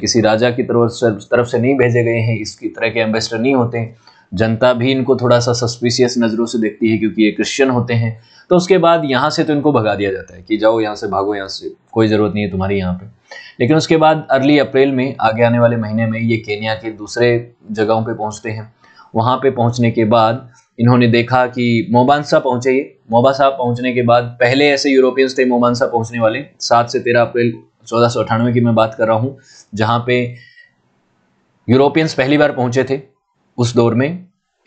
किसी राजा की तरफ से तरफ से नहीं भेजे गए हैं इसकी तरह के एम्बेसडर नहीं होते जनता भी इनको थोड़ा सा सस्पिशियस नज़रों से देखती है क्योंकि ये क्रिश्चियन होते हैं तो उसके बाद यहाँ से तो इनको भगा दिया जाता है कि जाओ यहाँ से भागो यहाँ से कोई ज़रूरत नहीं है तुम्हारी यहाँ पे लेकिन उसके बाद अर्ली अप्रैल में आगे आने वाले महीने में ये केन्या के दूसरे जगहों पर पहुँचते हैं वहाँ पर पहुँचने के बाद इन्होंने देखा कि मोबानसा पहुँचे ये मोबासा पहुँचने के बाद पहले ऐसे यूरोपियंस थे मोबानसा पहुँचने वाले सात से तेरह अप्रैल चौदह सौ अठानवे की मैं बात कर रहा हूँ जहाँ पे यूरोपियंस पहली बार पहुंचे थे उस दौर में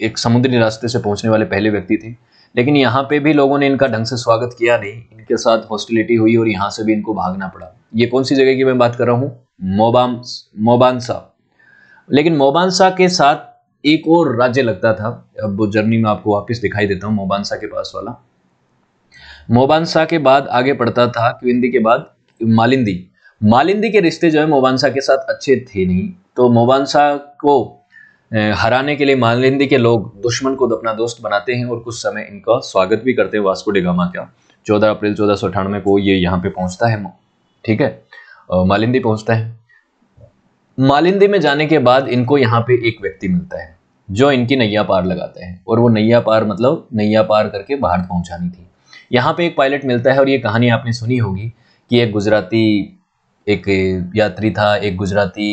एक समुद्री रास्ते से पहुंचने वाले पहले व्यक्ति थे लेकिन यहाँ पे भी लोगों ने इनका ढंग से स्वागत किया नहीं इनके साथ हॉस्टिलिटी हुई और यहाँ से भी इनको भागना पड़ा ये कौन सी जगह की मैं बात कर रहा हूँ मोबाम मोबानसा लेकिन मोबानसा के साथ एक और राज्य लगता था अब वो जर्नी में आपको वापस दिखाई देता हूँ मोबानसा के पास वाला मोबानसा के बाद आगे पड़ता था क्विंदी के बाद मालिंदी मालिंदी के रिश्ते जो है मोबानसा के साथ अच्छे थे नहीं तो मोबानसा को हराने के लिए मालिंदी के लोग दुश्मन को अपना दोस्त बनाते हैं और कुछ समय इनका स्वागत भी करते हैं वास्को डिगामा का चौदह अप्रैल चौदह सौ अठानवे को ये यहाँ पे पहुंचता है ठीक है मालिंदी पहुंचता है मालिंदी में जाने के बाद इनको यहाँ पे एक व्यक्ति मिलता है जो इनकी नैया पार लगाते हैं और वो नैया पार मतलब नैया पार करके बाहर पहुंचानी थी यहाँ पे एक पायलट मिलता है और ये कहानी आपने सुनी होगी कि एक गुजराती एक यात्री था एक गुजराती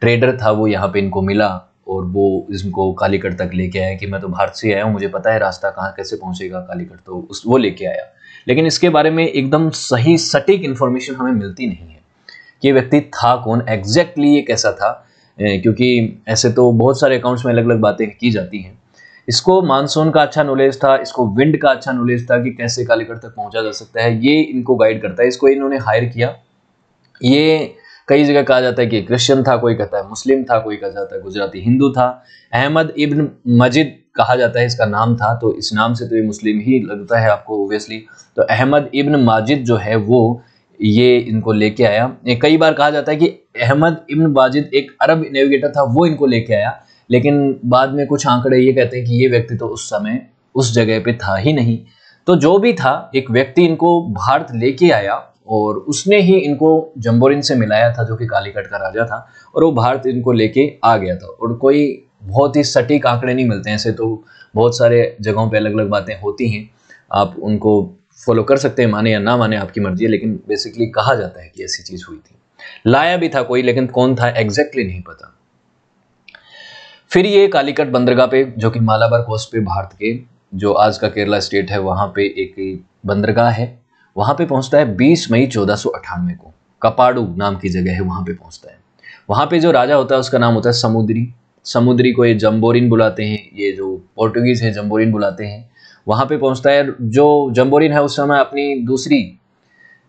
ट्रेडर था वो यहाँ पे इनको मिला और वो इनको कालीकट तक लेके आया कि मैं तो भारत से आया हूँ मुझे पता है रास्ता कहाँ कैसे पहुंचेगा कालीकट तो उस वो लेके आया लेकिन इसके बारे में एकदम सही सटीक इन्फॉर्मेशन हमें मिलती नहीं है कि व्यक्ति था कौन एग्जैक्टली ये कैसा था क्योंकि ऐसे तो बहुत सारे अकाउंट्स में अलग अलग बातें की जाती हैं इसको मानसून का अच्छा नॉलेज था इसको विंड का अच्छा नॉलेज था कि कैसे कालीकट तक पहुंचा जा सकता है ये इनको गाइड करता है इसको इन्होंने हायर किया ये कई जगह कहा जाता है कि क्रिश्चियन था कोई कहता है मुस्लिम था कोई कहा जाता है गुजराती हिंदू था अहमद इब्न मजिद कहा जाता है इसका नाम था तो इस नाम से तो ये मुस्लिम ही लगता है आपको ओबियसली तो अहमद इब्न माजिद जो है वो ये इनको लेके आया कई बार कहा जाता है कि अहमद इब्न माजिद एक अरब नेविगेटर था वो इनको लेके आया लेकिन बाद में कुछ आंकड़े ये कहते हैं कि ये व्यक्ति तो उस समय उस जगह पे था ही नहीं तो जो भी था एक व्यक्ति इनको भारत लेके आया और उसने ही इनको जम्बोरिन से मिलाया था जो कि कालीकट का राजा था और वो भारत इनको लेके आ गया था और कोई बहुत ही सटीक आंकड़े नहीं मिलते हैं ऐसे तो बहुत सारे जगहों पे अलग अलग बातें होती हैं आप उनको फॉलो कर सकते हैं माने या ना माने आपकी मर्जी है लेकिन बेसिकली कहा जाता है कि ऐसी चीज़ हुई थी लाया भी था कोई लेकिन कौन था एग्जैक्टली नहीं पता फिर ये कालीकट बंदरगाह पे जो कि मालाबार कोस्ट पे भारत के जो आज का केरला स्टेट है वहाँ पे एक बंदरगाह है वहाँ पे पहुँचता है बीस मई चौदह को कपाड़ू नाम की जगह है वहां पे पहुंचता है वहां पे जो राजा होता है उसका नाम होता है समुद्री समुद्री को ये जम्बोरिन बुलाते हैं ये जो पोर्टुगीज़ है जम्बोरिन बुलाते हैं वहाँ पे पहुँचता है जो जम्बोरिन है उस समय अपनी दूसरी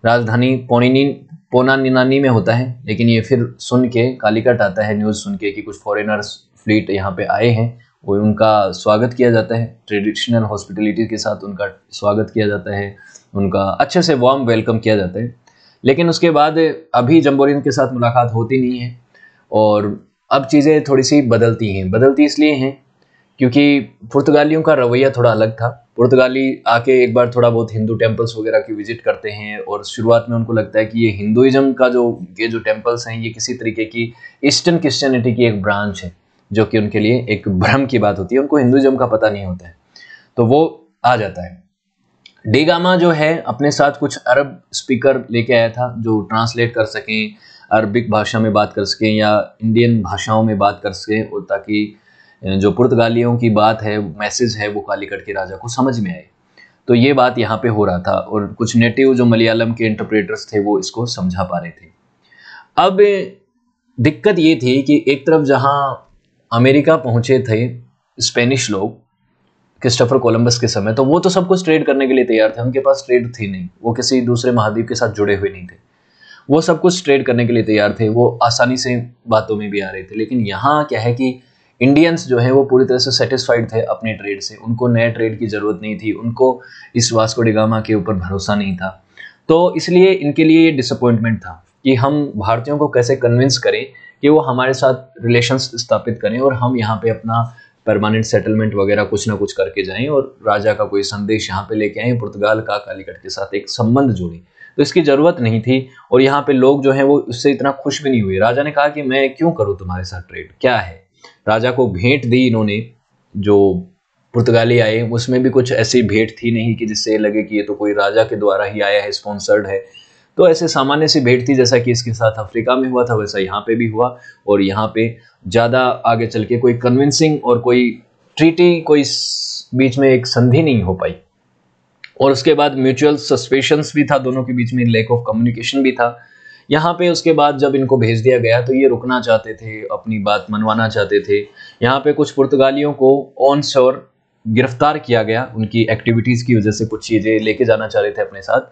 राजधानी पोनिनी पोनानिनानी में होता है लेकिन ये फिर सुन के कालीकट आता है न्यूज़ सुन के कि कुछ फॉरेनर्स फ्लीट यहाँ पे आए हैं वो उनका स्वागत किया जाता है ट्रेडिशनल हॉस्पिटलिटी के साथ उनका स्वागत किया जाता है उनका अच्छे से वार्म वेलकम किया जाता है लेकिन उसके बाद अभी जम्बोरियन के साथ मुलाकात होती नहीं है और अब चीज़ें थोड़ी सी बदलती हैं बदलती इसलिए हैं क्योंकि पुर्तगालियों का रवैया थोड़ा अलग था पुर्तगाली आके एक बार थोड़ा बहुत हिंदू टेम्पल्स वगैरह की विजिट करते हैं और शुरुआत में उनको लगता है कि ये हिंदुज़म का जो ये जो टेम्पल्स हैं ये किसी तरीके की ईस्टर्न क्रिश्चियनिटी की एक ब्रांच है जो कि उनके लिए एक भ्रम की बात होती है उनको हिंदुइज्म का पता नहीं होता है तो वो आ जाता है डेगामा जो है अपने साथ कुछ अरब स्पीकर लेके आया था जो ट्रांसलेट कर सकें अरबिक भाषा में बात कर सकें या इंडियन भाषाओं में बात कर सकें और ताकि जो पुर्तगालियों की बात है मैसेज है वो कालीकट के राजा को समझ में आए तो ये बात यहाँ पे हो रहा था और कुछ नेटिव जो मलयालम के इंटरप्रेटर्स थे वो इसको समझा पा रहे थे अब दिक्कत ये थी कि एक तरफ जहाँ अमेरिका पहुँचे थे स्पेनिश लोग क्रिस्टोफर कोलंबस के समय तो वो तो सब कुछ ट्रेड करने के लिए तैयार थे उनके पास ट्रेड थी नहीं वो किसी दूसरे महाद्वीप के साथ जुड़े हुए नहीं थे वो सब कुछ ट्रेड करने के लिए तैयार थे वो आसानी से बातों में भी आ रहे थे लेकिन यहाँ क्या है कि इंडियंस जो है वो पूरी तरह से सेटिस्फाइड थे अपने ट्रेड से उनको नए ट्रेड की ज़रूरत नहीं थी उनको इस वास्को डिगामा के ऊपर भरोसा नहीं था तो इसलिए इनके लिए ये डिसअपॉइंटमेंट था कि हम भारतीयों को कैसे कन्विंस करें कि वो हमारे साथ रिलेशंस स्थापित करें और हम यहाँ पे अपना परमानेंट सेटलमेंट वगैरह कुछ ना कुछ करके जाएं और राजा का कोई संदेश यहाँ पे लेके आए पुर्तगाल का कालीगढ़ के साथ एक संबंध जोड़े तो इसकी ज़रूरत नहीं थी और यहाँ पे लोग जो हैं वो उससे इतना खुश भी नहीं हुए राजा ने कहा कि मैं क्यों करूँ तुम्हारे साथ ट्रेड क्या है राजा को भेंट दी इन्होंने जो पुर्तगाली आए उसमें भी कुछ ऐसी भेंट थी नहीं कि जिससे लगे कि ये तो कोई राजा के द्वारा ही आया है स्पॉन्सर्ड है तो ऐसे सामान्य सी भेंट थी जैसा कि इसके साथ अफ्रीका में हुआ था वैसा यहाँ पे भी हुआ और यहाँ पे ज़्यादा आगे चल के कोई कन्विंसिंग और कोई ट्रीटी कोई बीच में एक संधि नहीं हो पाई और उसके बाद म्यूचुअल सस्पेशंस भी था दोनों के बीच में लैक ऑफ कम्युनिकेशन भी था यहाँ पे उसके बाद जब इनको भेज दिया गया तो ये रुकना चाहते थे अपनी बात मनवाना चाहते थे यहाँ पे कुछ पुर्तगालियों को ऑन शोर गिरफ्तार किया गया उनकी एक्टिविटीज़ की वजह से कुछ चीज़ें लेके जाना चाह रहे थे अपने साथ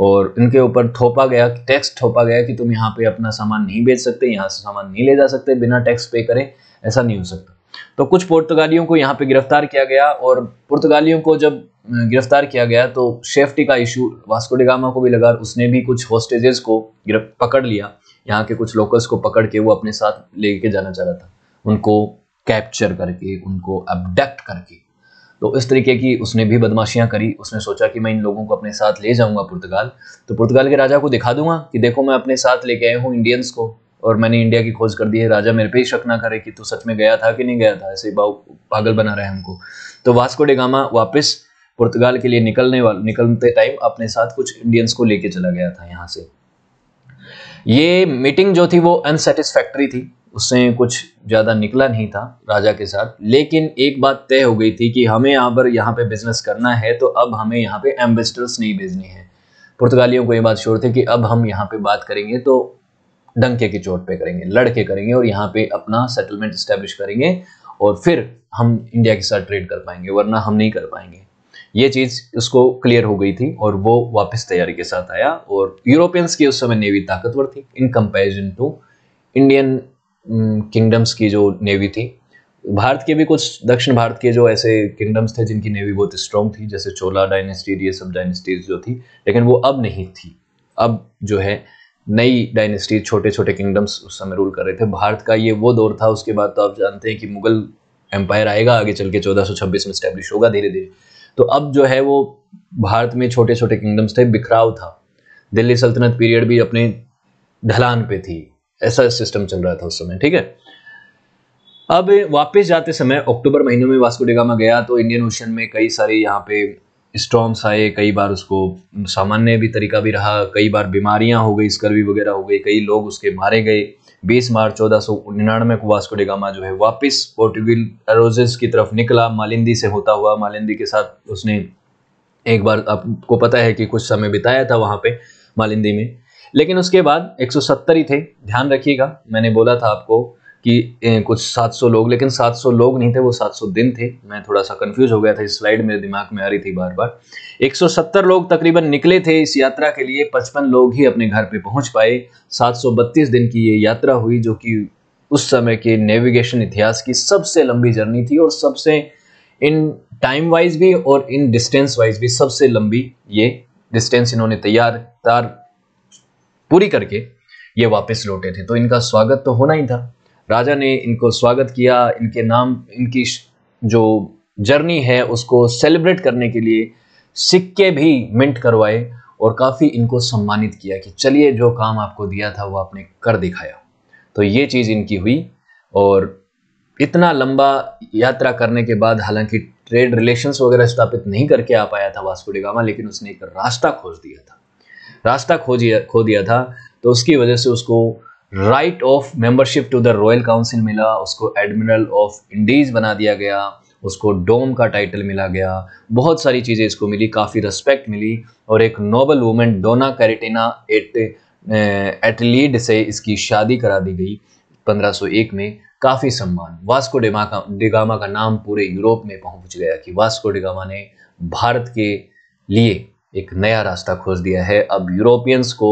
और इनके ऊपर थोपा गया टैक्स थोपा गया कि तुम यहाँ पे अपना सामान नहीं बेच सकते यहाँ से सामान नहीं ले जा सकते बिना टैक्स पे करें ऐसा नहीं हो सकता तो कुछ पुर्तगालियों को यहाँ पे गिरफ्तार किया गया और पुर्तगालियों को जब गिरफ्तार किया गया तो सेफ्टी का इशू वास्को डिगामा को भी लगा उसने भी कुछ होस्टेजेस को पकड़ लिया यहाँ के कुछ लोकल्स को पकड़ के वो अपने साथ लेके जाना चाह रहा था उनको कैप्चर करके उनको अबडक्ट करके तो इस तरीके की उसने भी बदमाशियाँ करी उसने सोचा कि मैं इन लोगों को अपने साथ ले जाऊँगा पुर्तगाल तो पुर्तगाल के राजा को दिखा दूंगा कि देखो मैं अपने साथ लेके आया हूँ इंडियंस को और मैंने इंडिया की खोज कर दी है राजा मेरे पे ही शक ना करे कि तू सच में गया था कि नहीं गया था ऐसे पागल बना रहे हमको तो वास्को डेगामा वापस पुर्तगाल के लिए निकलने वाले निकलते टाइम अपने साथ कुछ इंडियंस को लेके चला गया था यहाँ से ये मीटिंग जो थी वो अनसेटिस्फैक्ट्री थी उससे कुछ ज़्यादा निकला नहीं था राजा के साथ लेकिन एक बात तय हो गई थी कि हमें यहाँ पर यहाँ पे बिजनेस करना है तो अब हमें यहाँ पे एम्बेसडर्स नहीं भेजने हैं पुर्तगालियों को ये बात शोर थी कि अब हम यहाँ पे बात करेंगे तो डंके की चोट पे करेंगे लड़के करेंगे और यहाँ पे अपना सेटलमेंट इस्टेब्लिश करेंगे और फिर हम इंडिया के साथ ट्रेड कर पाएंगे वरना हम नहीं कर पाएंगे ये चीज़ उसको क्लियर हो गई थी और वो वापस तैयारी के साथ आया और यूरोपियंस की उस समय नेवी ताकतवर थी in comparison to Indian kingdoms की जो नेवी थी भारत के भी कुछ दक्षिण भारत के जो ऐसे किंगडम्स थे जिनकी नेवी बहुत स्ट्रॉन्ग थी जैसे चोला डायनेस्टी ये सब डायनेस्टीज जो थी लेकिन वो अब नहीं थी अब जो है नई डायनेस्टी छोटे छोटे किंगडम्स उस समय रूल कर रहे थे भारत का ये वो दौर था उसके बाद तो आप जानते हैं कि मुगल एम्पायर आएगा आगे चल के चौदह में स्टैब्लिश होगा धीरे धीरे तो अब जो है वो भारत में छोटे छोटे किंगडम्स थे बिखराव था दिल्ली सल्तनत पीरियड भी अपने ढलान पे थी ऐसा सिस्टम चल रहा था उस समय ठीक है अब वापस जाते समय अक्टूबर महीने में वास्कोडेगामा गया तो इंडियन ओशन में कई सारे यहाँ पे स्टॉम्स आए कई बार उसको सामान्य भी तरीका भी रहा कई बार बीमारियां हो गई स्कर्वी वगैरह हो गई कई लोग उसके मारे गए 20 मार्च चौदह सौ निन्यानवे को वास्को डेगामा जो है वापस पोर्टुगल एरोजेस की तरफ निकला मालिंदी से होता हुआ मालिंदी के साथ उसने एक बार आपको पता है कि कुछ समय बिताया था वहाँ पे मालिंदी में लेकिन उसके बाद 170 ही थे ध्यान रखिएगा मैंने बोला था आपको कि कुछ 700 लोग लेकिन 700 लोग नहीं थे वो 700 दिन थे मैं थोड़ा सा कंफ्यूज हो गया था इस स्लाइड मेरे दिमाग में आ रही थी बार बार 170 लोग तकरीबन निकले थे इस यात्रा के लिए 55 लोग ही अपने घर पे पहुंच पाए 732 दिन की ये यात्रा हुई जो कि उस समय के नेविगेशन इतिहास की सबसे लंबी जर्नी थी और सबसे इन टाइम वाइज भी और इन डिस्टेंस वाइज भी सबसे लंबी ये डिस्टेंस इन्होंने तैयार तार पूरी करके ये वापस लौटे थे तो इनका स्वागत तो होना ही था राजा ने इनको स्वागत किया इनके नाम इनकी जो जर्नी है उसको सेलिब्रेट करने के लिए सिक्के भी मिंट करवाए और काफ़ी इनको सम्मानित किया कि चलिए जो काम आपको दिया था वो आपने कर दिखाया तो ये चीज़ इनकी हुई और इतना लंबा यात्रा करने के बाद हालांकि ट्रेड रिलेशंस वगैरह स्थापित नहीं करके आ पाया था वास्को डिगामा लेकिन उसने एक रास्ता खोज दिया था रास्ता खोजिया खो दिया था तो उसकी वजह से उसको right of membership to the royal council मिला उसको एडमिरल ऑफ इंडीज़ बना दिया गया उसको डोम का टाइटल मिला गया बहुत सारी चीज़ें इसको मिली काफ़ी रिस्पेक्ट मिली और एक नोबल वूमेन डोना कैरेटिना एट एटलीड से इसकी शादी करा दी गई 1501 में काफ़ी सम्मान वास्को डिमा का डिगामा का नाम पूरे यूरोप में पहुंच गया कि वास्को डिगामा ने भारत के लिए एक नया रास्ता खोज दिया है अब यूरोपियंस को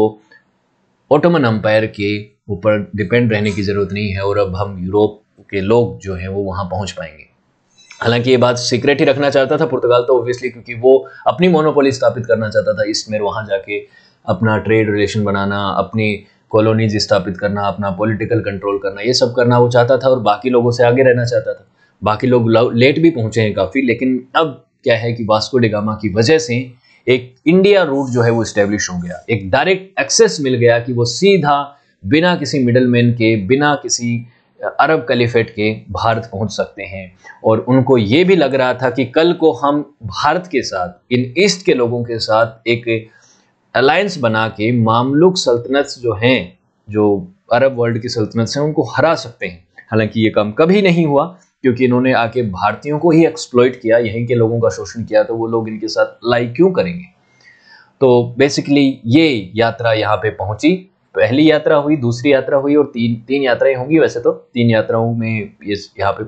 ओटोमन अम्पायर के ऊपर डिपेंड रहने की ज़रूरत नहीं है और अब हम यूरोप के लोग जो हैं वो वहाँ पहुँच पाएंगे हालांकि ये बात सीक्रेट ही रखना चाहता था पुर्तगाल तो ऑब्वियसली क्योंकि वो अपनी मोनोपोली स्थापित करना चाहता था इसमें वहाँ जाके अपना ट्रेड रिलेशन बनाना अपनी कॉलोनीज स्थापित करना अपना पॉलिटिकल कंट्रोल करना ये सब करना वो चाहता था और बाकी लोगों से आगे रहना चाहता था बाकी लोग लेट भी पहुँचे हैं काफ़ी लेकिन अब क्या है कि वास्को डिगामा की वजह से एक इंडिया रूट जो है वो स्टेब्लिश हो गया एक डायरेक्ट एक्सेस मिल गया कि वो सीधा बिना किसी मिडलमैन के बिना किसी अरब कलीफेट के भारत पहुंच सकते हैं और उनको ये भी लग रहा था कि कल को हम भारत के साथ इन ईस्ट के लोगों के साथ एक अलायंस बना के मामलुक सल्तनत जो हैं जो अरब वर्ल्ड की सल्तनत हैं उनको हरा सकते हैं हालांकि ये काम कभी नहीं हुआ क्योंकि इन्होंने आके भारतीयों को ही एक्सप्लोइट किया यहीं के लोगों का शोषण किया तो वो लोग इनके साथ लाइक क्यों करेंगे तो बेसिकली ये यात्रा यहाँ पे पहुंची पहली यात्रा हुई दूसरी यात्रा हुई और तीन तीन यात्राएं होंगी वैसे तो तीन यात्राओं में ये यहाँ पे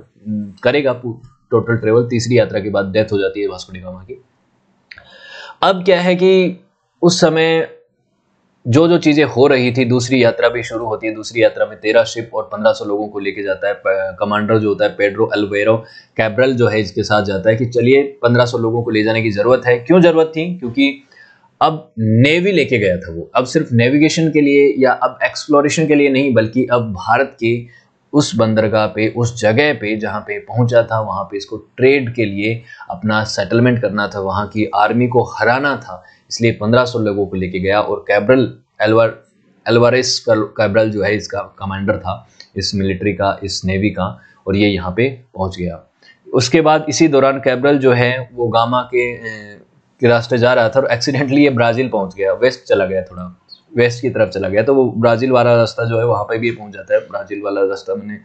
करेगा टोटल ट्रेवल तीसरी यात्रा के बाद डेथ हो जाती है वास्को डी गामा की अब क्या है कि उस समय जो जो चीज़ें हो रही थी दूसरी यात्रा भी शुरू होती है दूसरी यात्रा में तेरह शिप और पंद्रह सौ लोगों को लेके जाता है कमांडर जो होता है पेड्रो अल्वेरो कैब्रल जो है इसके साथ जाता है कि चलिए पंद्रह सौ लोगों को ले जाने की ज़रूरत है क्यों ज़रूरत थी क्योंकि अब नेवी लेके गया था वो अब सिर्फ नेविगेशन के लिए या अब एक्सप्लोरेशन के लिए नहीं बल्कि अब भारत के उस बंदरगाह पे उस जगह पे जहाँ पे पहुंचा था वहाँ पे इसको ट्रेड के लिए अपना सेटलमेंट करना था वहाँ की आर्मी को हराना था इसलिए 1500 लोगों को लेके गया और कैब्रल एलवर एलवरेस कैब्रल जो है इसका कमांडर था इस मिलिट्री का इस नेवी का और ये यहाँ पे पहुँच गया उसके बाद इसी दौरान कैब्रल जो है वो गामा के के रास्ते जा रहा था और एक्सीडेंटली ये ब्राज़ील पहुँच गया वेस्ट चला गया थोड़ा वेस्ट की तरफ चला गया तो वो ब्राज़ील वाला रास्ता जो है वहाँ पे भी पहुँच जाता है ब्राज़ील वाला रास्ता मैंने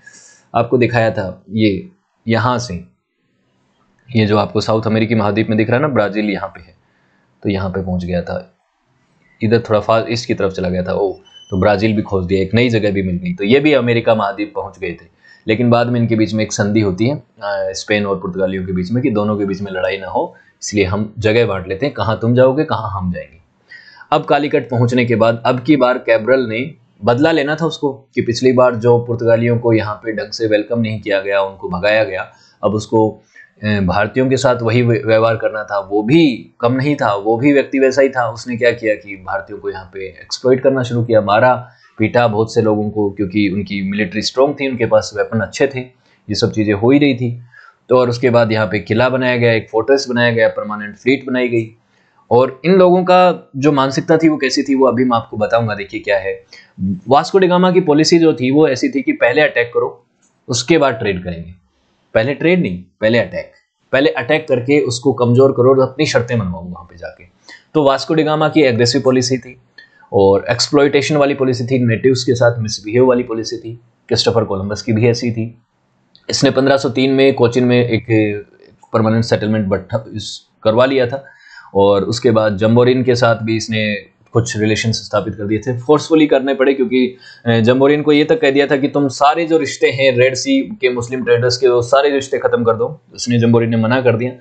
आपको दिखाया था ये यहाँ से ये जो आपको साउथ अमेरिकी महाद्वीप में दिख रहा है ना ब्राज़ील यहाँ पे है तो यहाँ पे पहुँच गया था इधर थोड़ा फार ईस्ट की तरफ चला गया था ओ तो ब्राज़ील भी खोज दिया एक नई जगह भी मिल गई तो ये भी अमेरिका महाद्वीप पहुँच गए थे लेकिन बाद में इनके बीच में एक संधि होती है स्पेन और पुर्तगालियों के बीच में कि दोनों के बीच में लड़ाई ना हो इसलिए हम जगह बांट लेते हैं कहाँ तुम जाओगे कहाँ हम जाएंगे अब कालीकट पहुँचने के बाद अब की बार कैब्रल ने बदला लेना था उसको कि पिछली बार जो पुर्तगालियों को यहाँ पे ढंग से वेलकम नहीं किया गया उनको भगाया गया अब उसको भारतीयों के साथ वही व्यवहार करना था वो भी कम नहीं था वो भी व्यक्ति वैसा ही था उसने क्या किया कि भारतीयों को यहाँ पे एक्सप्लोइट करना शुरू किया मारा पीटा बहुत से लोगों को क्योंकि उनकी मिलिट्री स्ट्रॉन्ग थी उनके पास वेपन अच्छे थे ये सब चीज़ें हो ही रही थी तो और उसके बाद यहाँ पे किला बनाया गया एक फोर्ट्रेस बनाया गया परमानेंट फ्लीट बनाई गई और इन लोगों का जो मानसिकता थी वो कैसी थी वो अभी मैं आपको बताऊंगा देखिए क्या है वास्को डिगामा की पॉलिसी जो थी वो ऐसी थी कि पहले अटैक करो उसके बाद ट्रेड करेंगे पहले ट्रेड नहीं पहले अटैक पहले अटैक करके उसको कमजोर करो और अपनी शर्तें मनवाऊ वहां पे जाके तो वास्को डिगामा की एग्रेसिव पॉलिसी थी और एक्सप्लोइटेशन वाली पॉलिसी थी नेटिव्स के साथ मिसबिहेव वाली पॉलिसी थी क्रिस्टोफर कोलम्बस की भी ऐसी थी इसने 1503 में कोचिन में एक परमानेंट सेटलमेंट करवा लिया था और उसके बाद जम्बोरिन के साथ भी इसने कुछ रिलेशन स्थापित कर दिए थे फोर्सफुली करने पड़े क्योंकि जम्बोरियन को ये तक कह दिया था कि तुम सारे जो रिश्ते हैं रेड सी के मुस्लिम ट्रेडर्स के वो सारे रिश्ते ख़त्म कर दो उसने जम्बोरियन ने मना कर दिया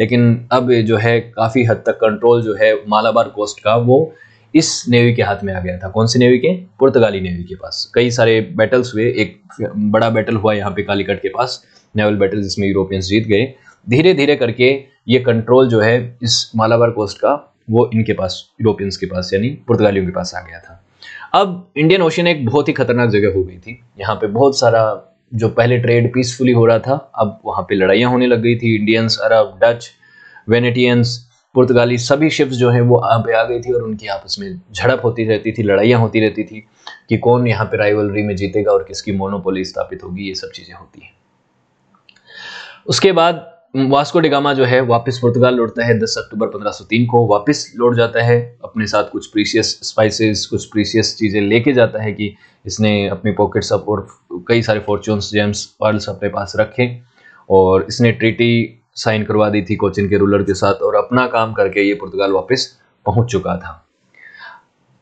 लेकिन अब जो है काफ़ी हद तक कंट्रोल जो है मालाबार कोस्ट का वो इस नेवी के हाथ में आ गया था कौन सी नेवी के पुर्तगाली नेवी के पास कई सारे बैटल्स हुए एक बड़ा बैटल हुआ यहाँ पे कालीकट के पास नेवल बैटल जिसमें यूरोपियंस जीत गए धीरे धीरे करके ये कंट्रोल जो है इस मालाबार कोस्ट का वो इनके पास यूरोपियंस के पास यानी पुर्तगालियों के पास आ गया था अब इंडियन ओशन एक बहुत ही खतरनाक जगह हो गई थी यहाँ पे बहुत सारा जो पहले ट्रेड पीसफुली हो रहा था अब वहाँ पे लड़ाइयाँ होने लग गई थी इंडियंस अरब डच वेनेटियंस पुर्तगाली सभी शिप्स जो हैं वो यहाँ पे आ गई थी और उनकी आपस में झड़प होती रहती थी लड़ाइयाँ होती रहती थी कि कौन यहाँ पे राइवलरी में जीतेगा और किसकी मोनोपोली स्थापित होगी ये सब चीज़ें होती हैं उसके बाद वास्को डिगामा जो है वापस पुर्तगाल लौटता है 10 अक्टूबर 1503 को वापस लौट जाता है अपने साथ कुछ प्रीशियस स्पाइसेस कुछ प्रीशियस चीज़ें लेके जाता है कि इसने अपने पॉकेट्स अप और कई सारे फॉर्चून्स जेम्स पर्ल्स अपने पास रखे और इसने ट्रीटी साइन करवा दी थी कोचिन के रूलर के साथ और अपना काम करके ये पुर्तगाल वापस पहुंच चुका था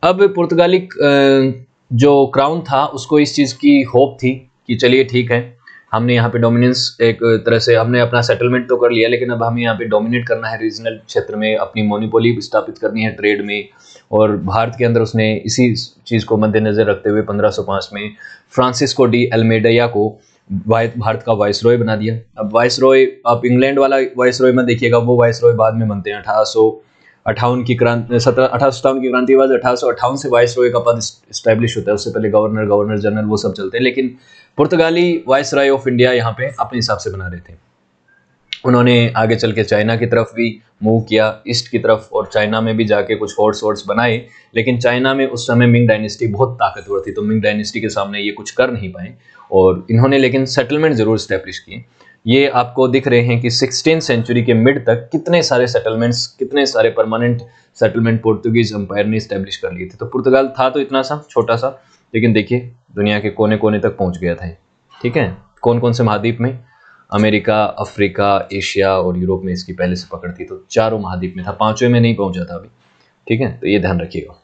अब पुर्तगाली जो क्राउन था उसको इस चीज़ की होप थी कि चलिए ठीक है हमने यहाँ पे डोमिनेंस एक तरह से हमने अपना सेटलमेंट तो कर लिया लेकिन अब हमें यहाँ पे डोमिनेट करना है रीजनल क्षेत्र में अपनी मोनोपोली स्थापित करनी है ट्रेड में और भारत के अंदर उसने इसी चीज़ को मद्देनज़र रखते हुए 1505 में फ्रांसिस्को डी एलमेडिया को भारत का वाइस रॉय बना दिया अब वाइस रॉय आप इंग्लैंड वाला वाइस रॉय में देखिएगा वो वाइस रॉय बाद में बनते हैं अठारह अठावन की क्रांति सत्रह अठारह सत्तावन की क्रांति के बाद अठारह से वाइस रॉय का पद स्टैब्लिश होता है उससे पहले गवर्नर गवर्नर जनरल वो सब चलते हैं लेकिन पुर्तगाली वाइस राय ऑफ इंडिया यहाँ पे अपने हिसाब से बना रहे थे उन्होंने आगे चल के चाइना की तरफ भी मूव किया ईस्ट की तरफ और चाइना में भी जाके कुछ फोर्ट्स वोर्ट्स बनाए लेकिन चाइना में उस समय मिंग डायनेस्टी बहुत ताकतवर थी तो मिंग डायनेस्टी के सामने ये कुछ कर नहीं पाए और इन्होंने लेकिन सेटलमेंट ज़रूर स्टैब्लिश किए ये आपको दिख रहे हैं कि सिक्सटीन सेंचुरी के मिड तक कितने सारे सेटलमेंट्स कितने सारे परमानेंट सेटलमेंट पोर्तुगीज अंपायर ने स्टैब्लिश कर लिए थे तो पुर्तगाल था तो इतना सा छोटा सा लेकिन देखिए दुनिया के कोने कोने तक पहुंच गया था ठीक है कौन कौन से महाद्वीप में अमेरिका अफ्रीका एशिया और यूरोप में इसकी पहले से पकड़ थी तो चारों महाद्वीप में था पांचवें में नहीं पहुंचा था अभी ठीक है तो ये ध्यान रखिएगा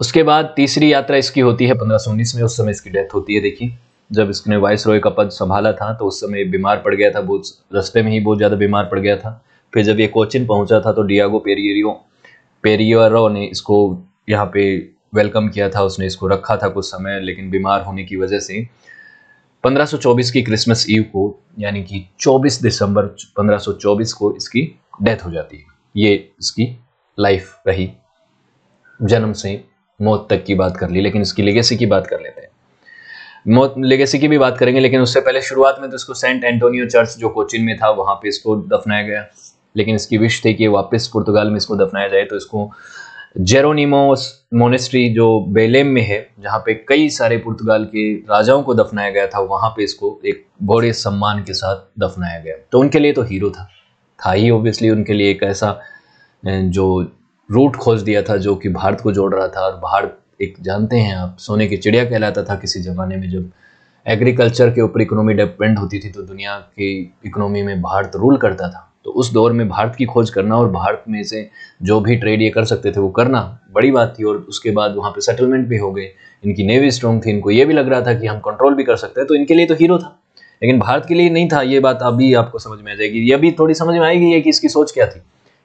उसके बाद तीसरी यात्रा इसकी होती है पंद्रह में उस समय इसकी डेथ होती है देखिए जब इसने वाइस रॉय का पद संभाला था तो उस समय बीमार पड़ गया था बहुत रस्ते में ही बहुत ज़्यादा बीमार पड़ गया था फिर जब ये कोचिन पहुंचा था तो डियागो पेरियरियो पेरियरो ने इसको यहाँ पे वेलकम किया था उसने इसको रखा था कुछ समय लेकिन बीमार होने की वजह से 1524 की क्रिसमस ईव को यानी कि 24 दिसंबर 1524 को इसकी डेथ हो जाती है ये इसकी लाइफ रही जन्म से मौत तक की बात कर ली लेकिन इसकी लेगेसी की बात कर लेते हैं मौत लेगेसी की भी बात करेंगे लेकिन उससे पहले शुरुआत में तो इसको सेंट एंटोनियो चर्च जो कोचिन में था वहां पे इसको दफनाया गया लेकिन इसकी विश थी कि वापस पुर्तगाल में इसको दफनाया जाए तो इसको जेरोनिमोस मोनेस्ट्री जो बेलेम में है जहाँ पे कई सारे पुर्तगाल के राजाओं को दफनाया गया था वहाँ पे इसको एक बड़े सम्मान के साथ दफनाया गया तो उनके लिए तो हीरो था था ही ऑब्वियसली उनके लिए एक ऐसा जो रूट खोज दिया था जो कि भारत को जोड़ रहा था और भारत एक जानते हैं आप सोने की चिड़िया कहलाता था किसी ज़माने में जब एग्रीकल्चर के ऊपर इकोनॉमी डिपेंड होती थी तो दुनिया की इकोनॉमी में भारत रूल करता था तो उस दौर में भारत की खोज करना और भारत में से जो भी ट्रेड ये कर सकते थे वो करना बड़ी बात थी और उसके बाद वहाँ पे सेटलमेंट भी हो गए इनकी नेवी स्ट्रॉन्ग थी इनको ये भी लग रहा था कि हम कंट्रोल भी कर सकते हैं तो इनके लिए तो हीरो था लेकिन भारत के लिए नहीं था ये बात अभी आपको समझ में आ जाएगी ये अभी थोड़ी समझ में आएगी है कि इसकी सोच क्या थी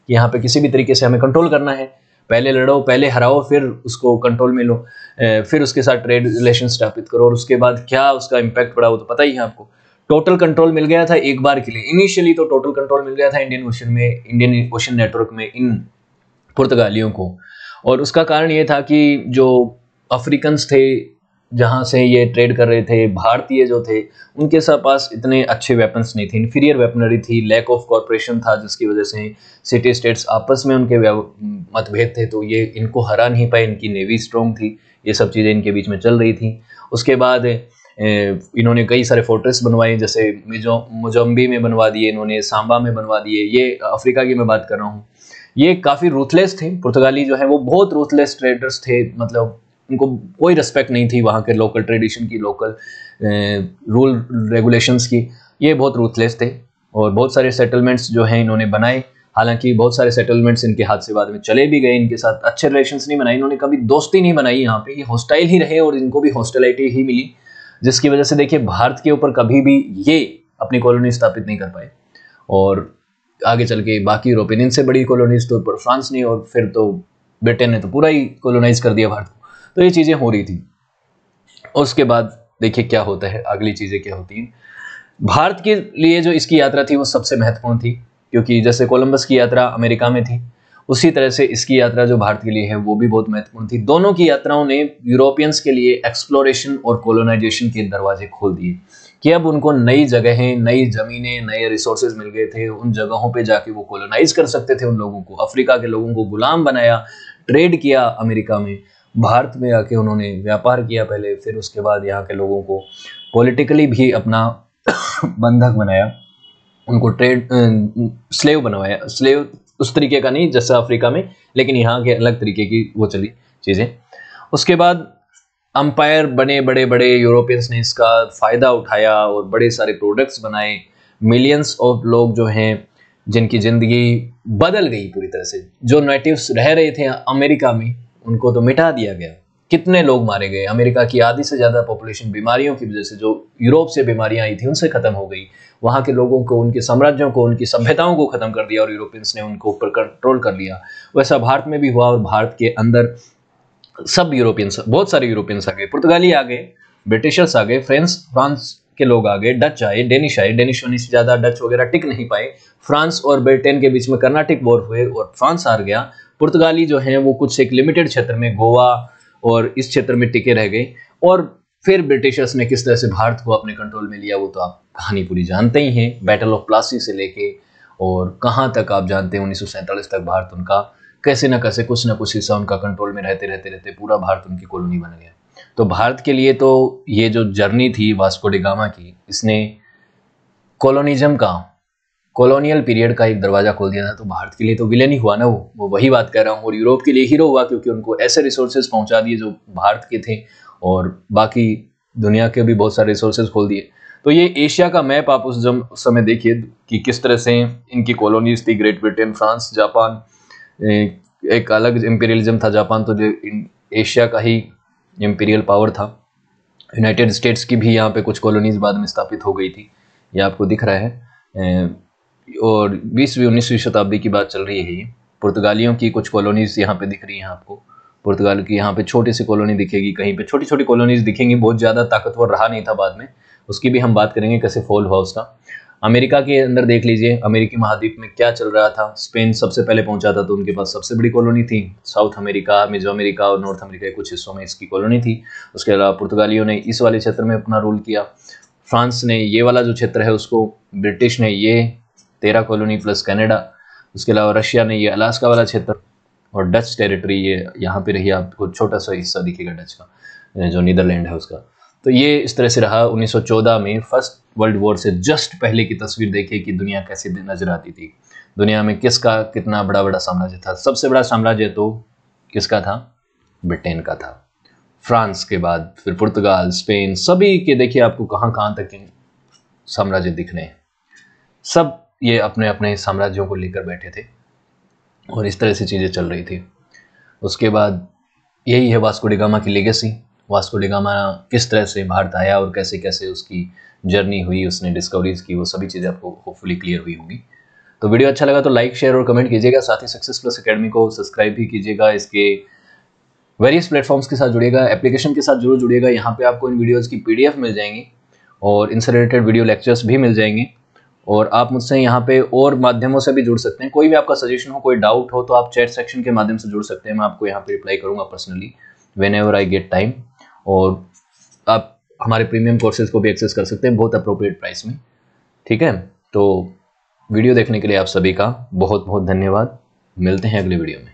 कि यहाँ पे किसी भी तरीके से हमें कंट्रोल करना है पहले लड़ो पहले हराओ फिर उसको कंट्रोल में लो फिर उसके साथ ट्रेड रिलेशन स्थापित करो और उसके बाद क्या उसका इम्पैक्ट पड़ा वो तो पता ही है आपको टोटल कंट्रोल मिल गया था एक बार के लिए इनिशियली तो टोटल कंट्रोल मिल गया था इंडियन ओशन में इंडियन ओशन नेटवर्क में इन पुर्तगालियों को और उसका कारण ये था कि जो अफ्रीकन थे जहाँ से ये ट्रेड कर रहे थे भारतीय जो थे उनके सब पास इतने अच्छे वेपन्स नहीं थे इन्फीरियर वेपनरी थी लैक ऑफ कॉरपोरेशन था जिसकी वजह से सिटी स्टेट्स आपस में उनके मतभेद थे तो ये इनको हरा नहीं पाए इनकी नेवी स्ट्रॉन्ग थी ये सब चीज़ें इनके बीच में चल रही थी उसके बाद इन्होंने कई सारे फोर्ट्रेस बनवाए जैसे मिजो मोजम्बी में बनवा दिए इन्होंने सांबा में बनवा दिए ये अफ्रीका की मैं बात कर रहा हूँ ये काफ़ी रूथलेस थे पुर्तगाली जो है वो बहुत रूथलेस ट्रेडर्स थे मतलब उनको कोई रिस्पेक्ट नहीं थी वहाँ के लोकल ट्रेडिशन की लोकल रूल रेगुलेशंस की ये बहुत रूथलेस थे और बहुत सारे सेटलमेंट्स जो हैं इन्होंने बनाए हालांकि बहुत सारे सेटलमेंट्स इनके हाथ से बाद में चले भी गए इनके साथ अच्छे रिलेशन नहीं बनाए इन्होंने कभी दोस्ती नहीं बनाई यहाँ पे ये हॉस्टाइल ही रहे और इनको भी हॉस्टेलिटी ही मिली जिसकी वजह से देखिए भारत के ऊपर कभी भी ये अपनी कॉलोनी स्थापित नहीं कर पाए और आगे चल के बाकी यूरोपियन इनसे बड़ी कॉलोनीज तो पर फ्रांस ने और फिर तो ब्रिटेन ने तो पूरा ही कॉलोनाइज कर दिया भारत को तो ये चीज़ें हो रही थी उसके बाद देखिए क्या होता है अगली चीज़ें क्या होती हैं भारत के लिए जो इसकी यात्रा थी वो सबसे महत्वपूर्ण थी क्योंकि जैसे कोलंबस की यात्रा अमेरिका में थी उसी तरह से इसकी यात्रा जो भारत के लिए है वो भी बहुत महत्वपूर्ण थी दोनों की यात्राओं ने यूरोपियंस के लिए एक्सप्लोरेशन और कॉलोनाइजेशन के दरवाजे खोल दिए कि अब उनको नई जगहें नई ज़मीनें नए रिसोर्सेज मिल गए थे उन जगहों पे जाके वो कॉलोनाइज कर सकते थे उन लोगों को अफ्रीका के लोगों को गुलाम बनाया ट्रेड किया अमेरिका में भारत में आके उन्होंने व्यापार किया पहले फिर उसके बाद यहाँ के लोगों को पॉलिटिकली भी अपना बंधक बनाया उनको ट्रेड स्लेव बनवाया स्लेव उस तरीके का नहीं जैसे अफ्रीका में लेकिन यहाँ के अलग तरीके की वो चली चीज़ें उसके बाद अंपायर बने बड़े बड़े यूरोपियंस ने इसका फ़ायदा उठाया और बड़े सारे प्रोडक्ट्स बनाए मिलियंस ऑफ लोग जो हैं जिनकी ज़िंदगी बदल गई पूरी तरह से जो नेटिव्स रह रहे थे अमेरिका में उनको तो मिटा दिया गया कितने लोग मारे गए अमेरिका की आधी से ज़्यादा पॉपुलेशन बीमारियों की वजह से जो यूरोप से बीमारियाँ आई थी उनसे ख़त्म हो गई वहाँ के लोगों को उनके साम्राज्यों को उनकी सभ्यताओं को ख़त्म कर दिया और यूरोपियंस ने उनको ऊपर कंट्रोल कर लिया वैसा भारत में भी हुआ और भारत के अंदर सब यूरोपियंस बहुत सारे यूरोपियंस आ गए पुर्तगाली आ गए ब्रिटिशर्स आ गए फ्रेंस फ्रांस के लोग आ गए डच आए डेनिश आए डेनिश होने से ज़्यादा डच वगैरह टिक नहीं पाए फ्रांस और ब्रिटेन के बीच में कर्नाटिक वॉर हुए और फ्रांस हार गया पुर्तगाली जो हैं वो कुछ एक लिमिटेड क्षेत्र में गोवा और इस क्षेत्र में टिके रह गए और फिर ब्रिटिशर्स ने किस तरह से भारत को अपने कंट्रोल में लिया वो तो आप कहानी पूरी जानते ही हैं बैटल ऑफ प्लासी से लेके और कहाँ तक आप जानते हैं उन्नीस तक भारत उनका कैसे ना कैसे कुछ ना कुछ हिस्सा उनका कंट्रोल में रहते रहते रहते पूरा भारत उनकी कॉलोनी बन गया तो भारत के लिए तो ये जो जर्नी थी वास्को डिगामा की इसने कॉलोनिज्म का कॉलोनियल पीरियड का एक दरवाज़ा खोल दिया था तो भारत के लिए तो विलेन ही हुआ ना वो वो वही बात कर रहा हूँ और यूरोप के लिए हीरो हुआ क्योंकि उनको ऐसे रिसोर्सेज पहुँचा दिए जो भारत के थे और बाकी दुनिया के भी बहुत सारे रिसोर्सेज खोल दिए तो ये एशिया का मैप आप उस जम उस समय देखिए कि किस तरह से इनकी कॉलोनीज थी ग्रेट ब्रिटेन फ्रांस जापान एक अलग इम्पीरियलिज्म था जापान तो जो एशिया का ही इम्पीरियल पावर था यूनाइटेड स्टेट्स की भी यहाँ पे कुछ कॉलोनीज बाद में स्थापित हो गई थी ये आपको दिख रहा है और बीसवीं उन्नीसवीं शताब्दी की बात चल रही है ये पुर्तगालियों की कुछ कॉलोनीज यहाँ पे दिख रही हैं आपको पुर्तगाल की यहाँ पे छोटी सी कॉलोनी दिखेगी कहीं पे छोटी छोटी कॉलोनीज दिखेंगी बहुत ज़्यादा ताकतवर रहा नहीं था बाद में उसकी भी हम बात करेंगे कैसे फॉल हुआ उसका अमेरिका के अंदर देख लीजिए अमेरिकी महाद्वीप में क्या चल रहा था स्पेन सबसे पहले पहुंचा था तो उनके पास सबसे बड़ी कॉलोनी थी साउथ अमेरिका मिजो अमेरिका और नॉर्थ अमेरिका के कुछ हिस्सों में इसकी कॉलोनी थी उसके अलावा पुर्तगालियों ने इस वाले क्षेत्र में अपना रूल किया फ्रांस ने ये वाला जो क्षेत्र है उसको ब्रिटिश ने ये तेरह कॉलोनी प्लस कैनेडा उसके अलावा रशिया ने ये अलास्का वाला क्षेत्र और डच टेरिटरी ये यहाँ पे रही आपको छोटा सा हिस्सा दिखेगा डच का जो नीदरलैंड है उसका तो ये इस तरह से रहा 1914 में फर्स्ट वर्ल्ड वॉर से जस्ट पहले की तस्वीर देखिए कि दुनिया कैसे नजर आती थी दुनिया में किसका कितना बड़ा बड़ा साम्राज्य था सबसे बड़ा साम्राज्य तो किसका था ब्रिटेन का था फ्रांस के बाद फिर पुर्तगाल स्पेन सभी के देखिए आपको कहाँ कहाँ तक साम्राज्य दिखने सब ये अपने अपने साम्राज्यों को लेकर बैठे थे और इस तरह से चीज़ें चल रही थी उसके बाद यही है वास्को डिगामा की लेगेसी वास्को डिगामा किस तरह से भारत आया और कैसे कैसे उसकी जर्नी हुई उसने डिस्कवरीज की वो सभी चीज़ें आपको होपफुली क्लियर हुई होंगी तो वीडियो अच्छा लगा तो लाइक शेयर और कमेंट कीजिएगा साथ ही सक्सेस प्लस अकेडमी को सब्सक्राइब भी कीजिएगा इसके वेरियस प्लेटफॉर्म्स के साथ जुड़ेगा एप्लीकेशन के साथ जरूर जुड़ेगा यहाँ पे आपको इन वीडियोज़ की पीडीएफ मिल जाएंगी और इनसे रिलेटेड वीडियो लेक्चर्स भी मिल जाएंगे और आप मुझसे यहाँ पे और माध्यमों से भी जुड़ सकते हैं कोई भी आपका सजेशन हो कोई डाउट हो तो आप चैट सेक्शन के माध्यम से जुड़ सकते हैं मैं आपको यहाँ पे रिप्लाई करूंगा personally whenever I get time और आप हमारे प्रीमियम कोर्सेज को भी एक्सेस कर सकते हैं बहुत अप्रोप्रिएट प्राइस में ठीक है तो वीडियो देखने के लिए आप सभी का बहुत बहुत धन्यवाद मिलते हैं अगले वीडियो में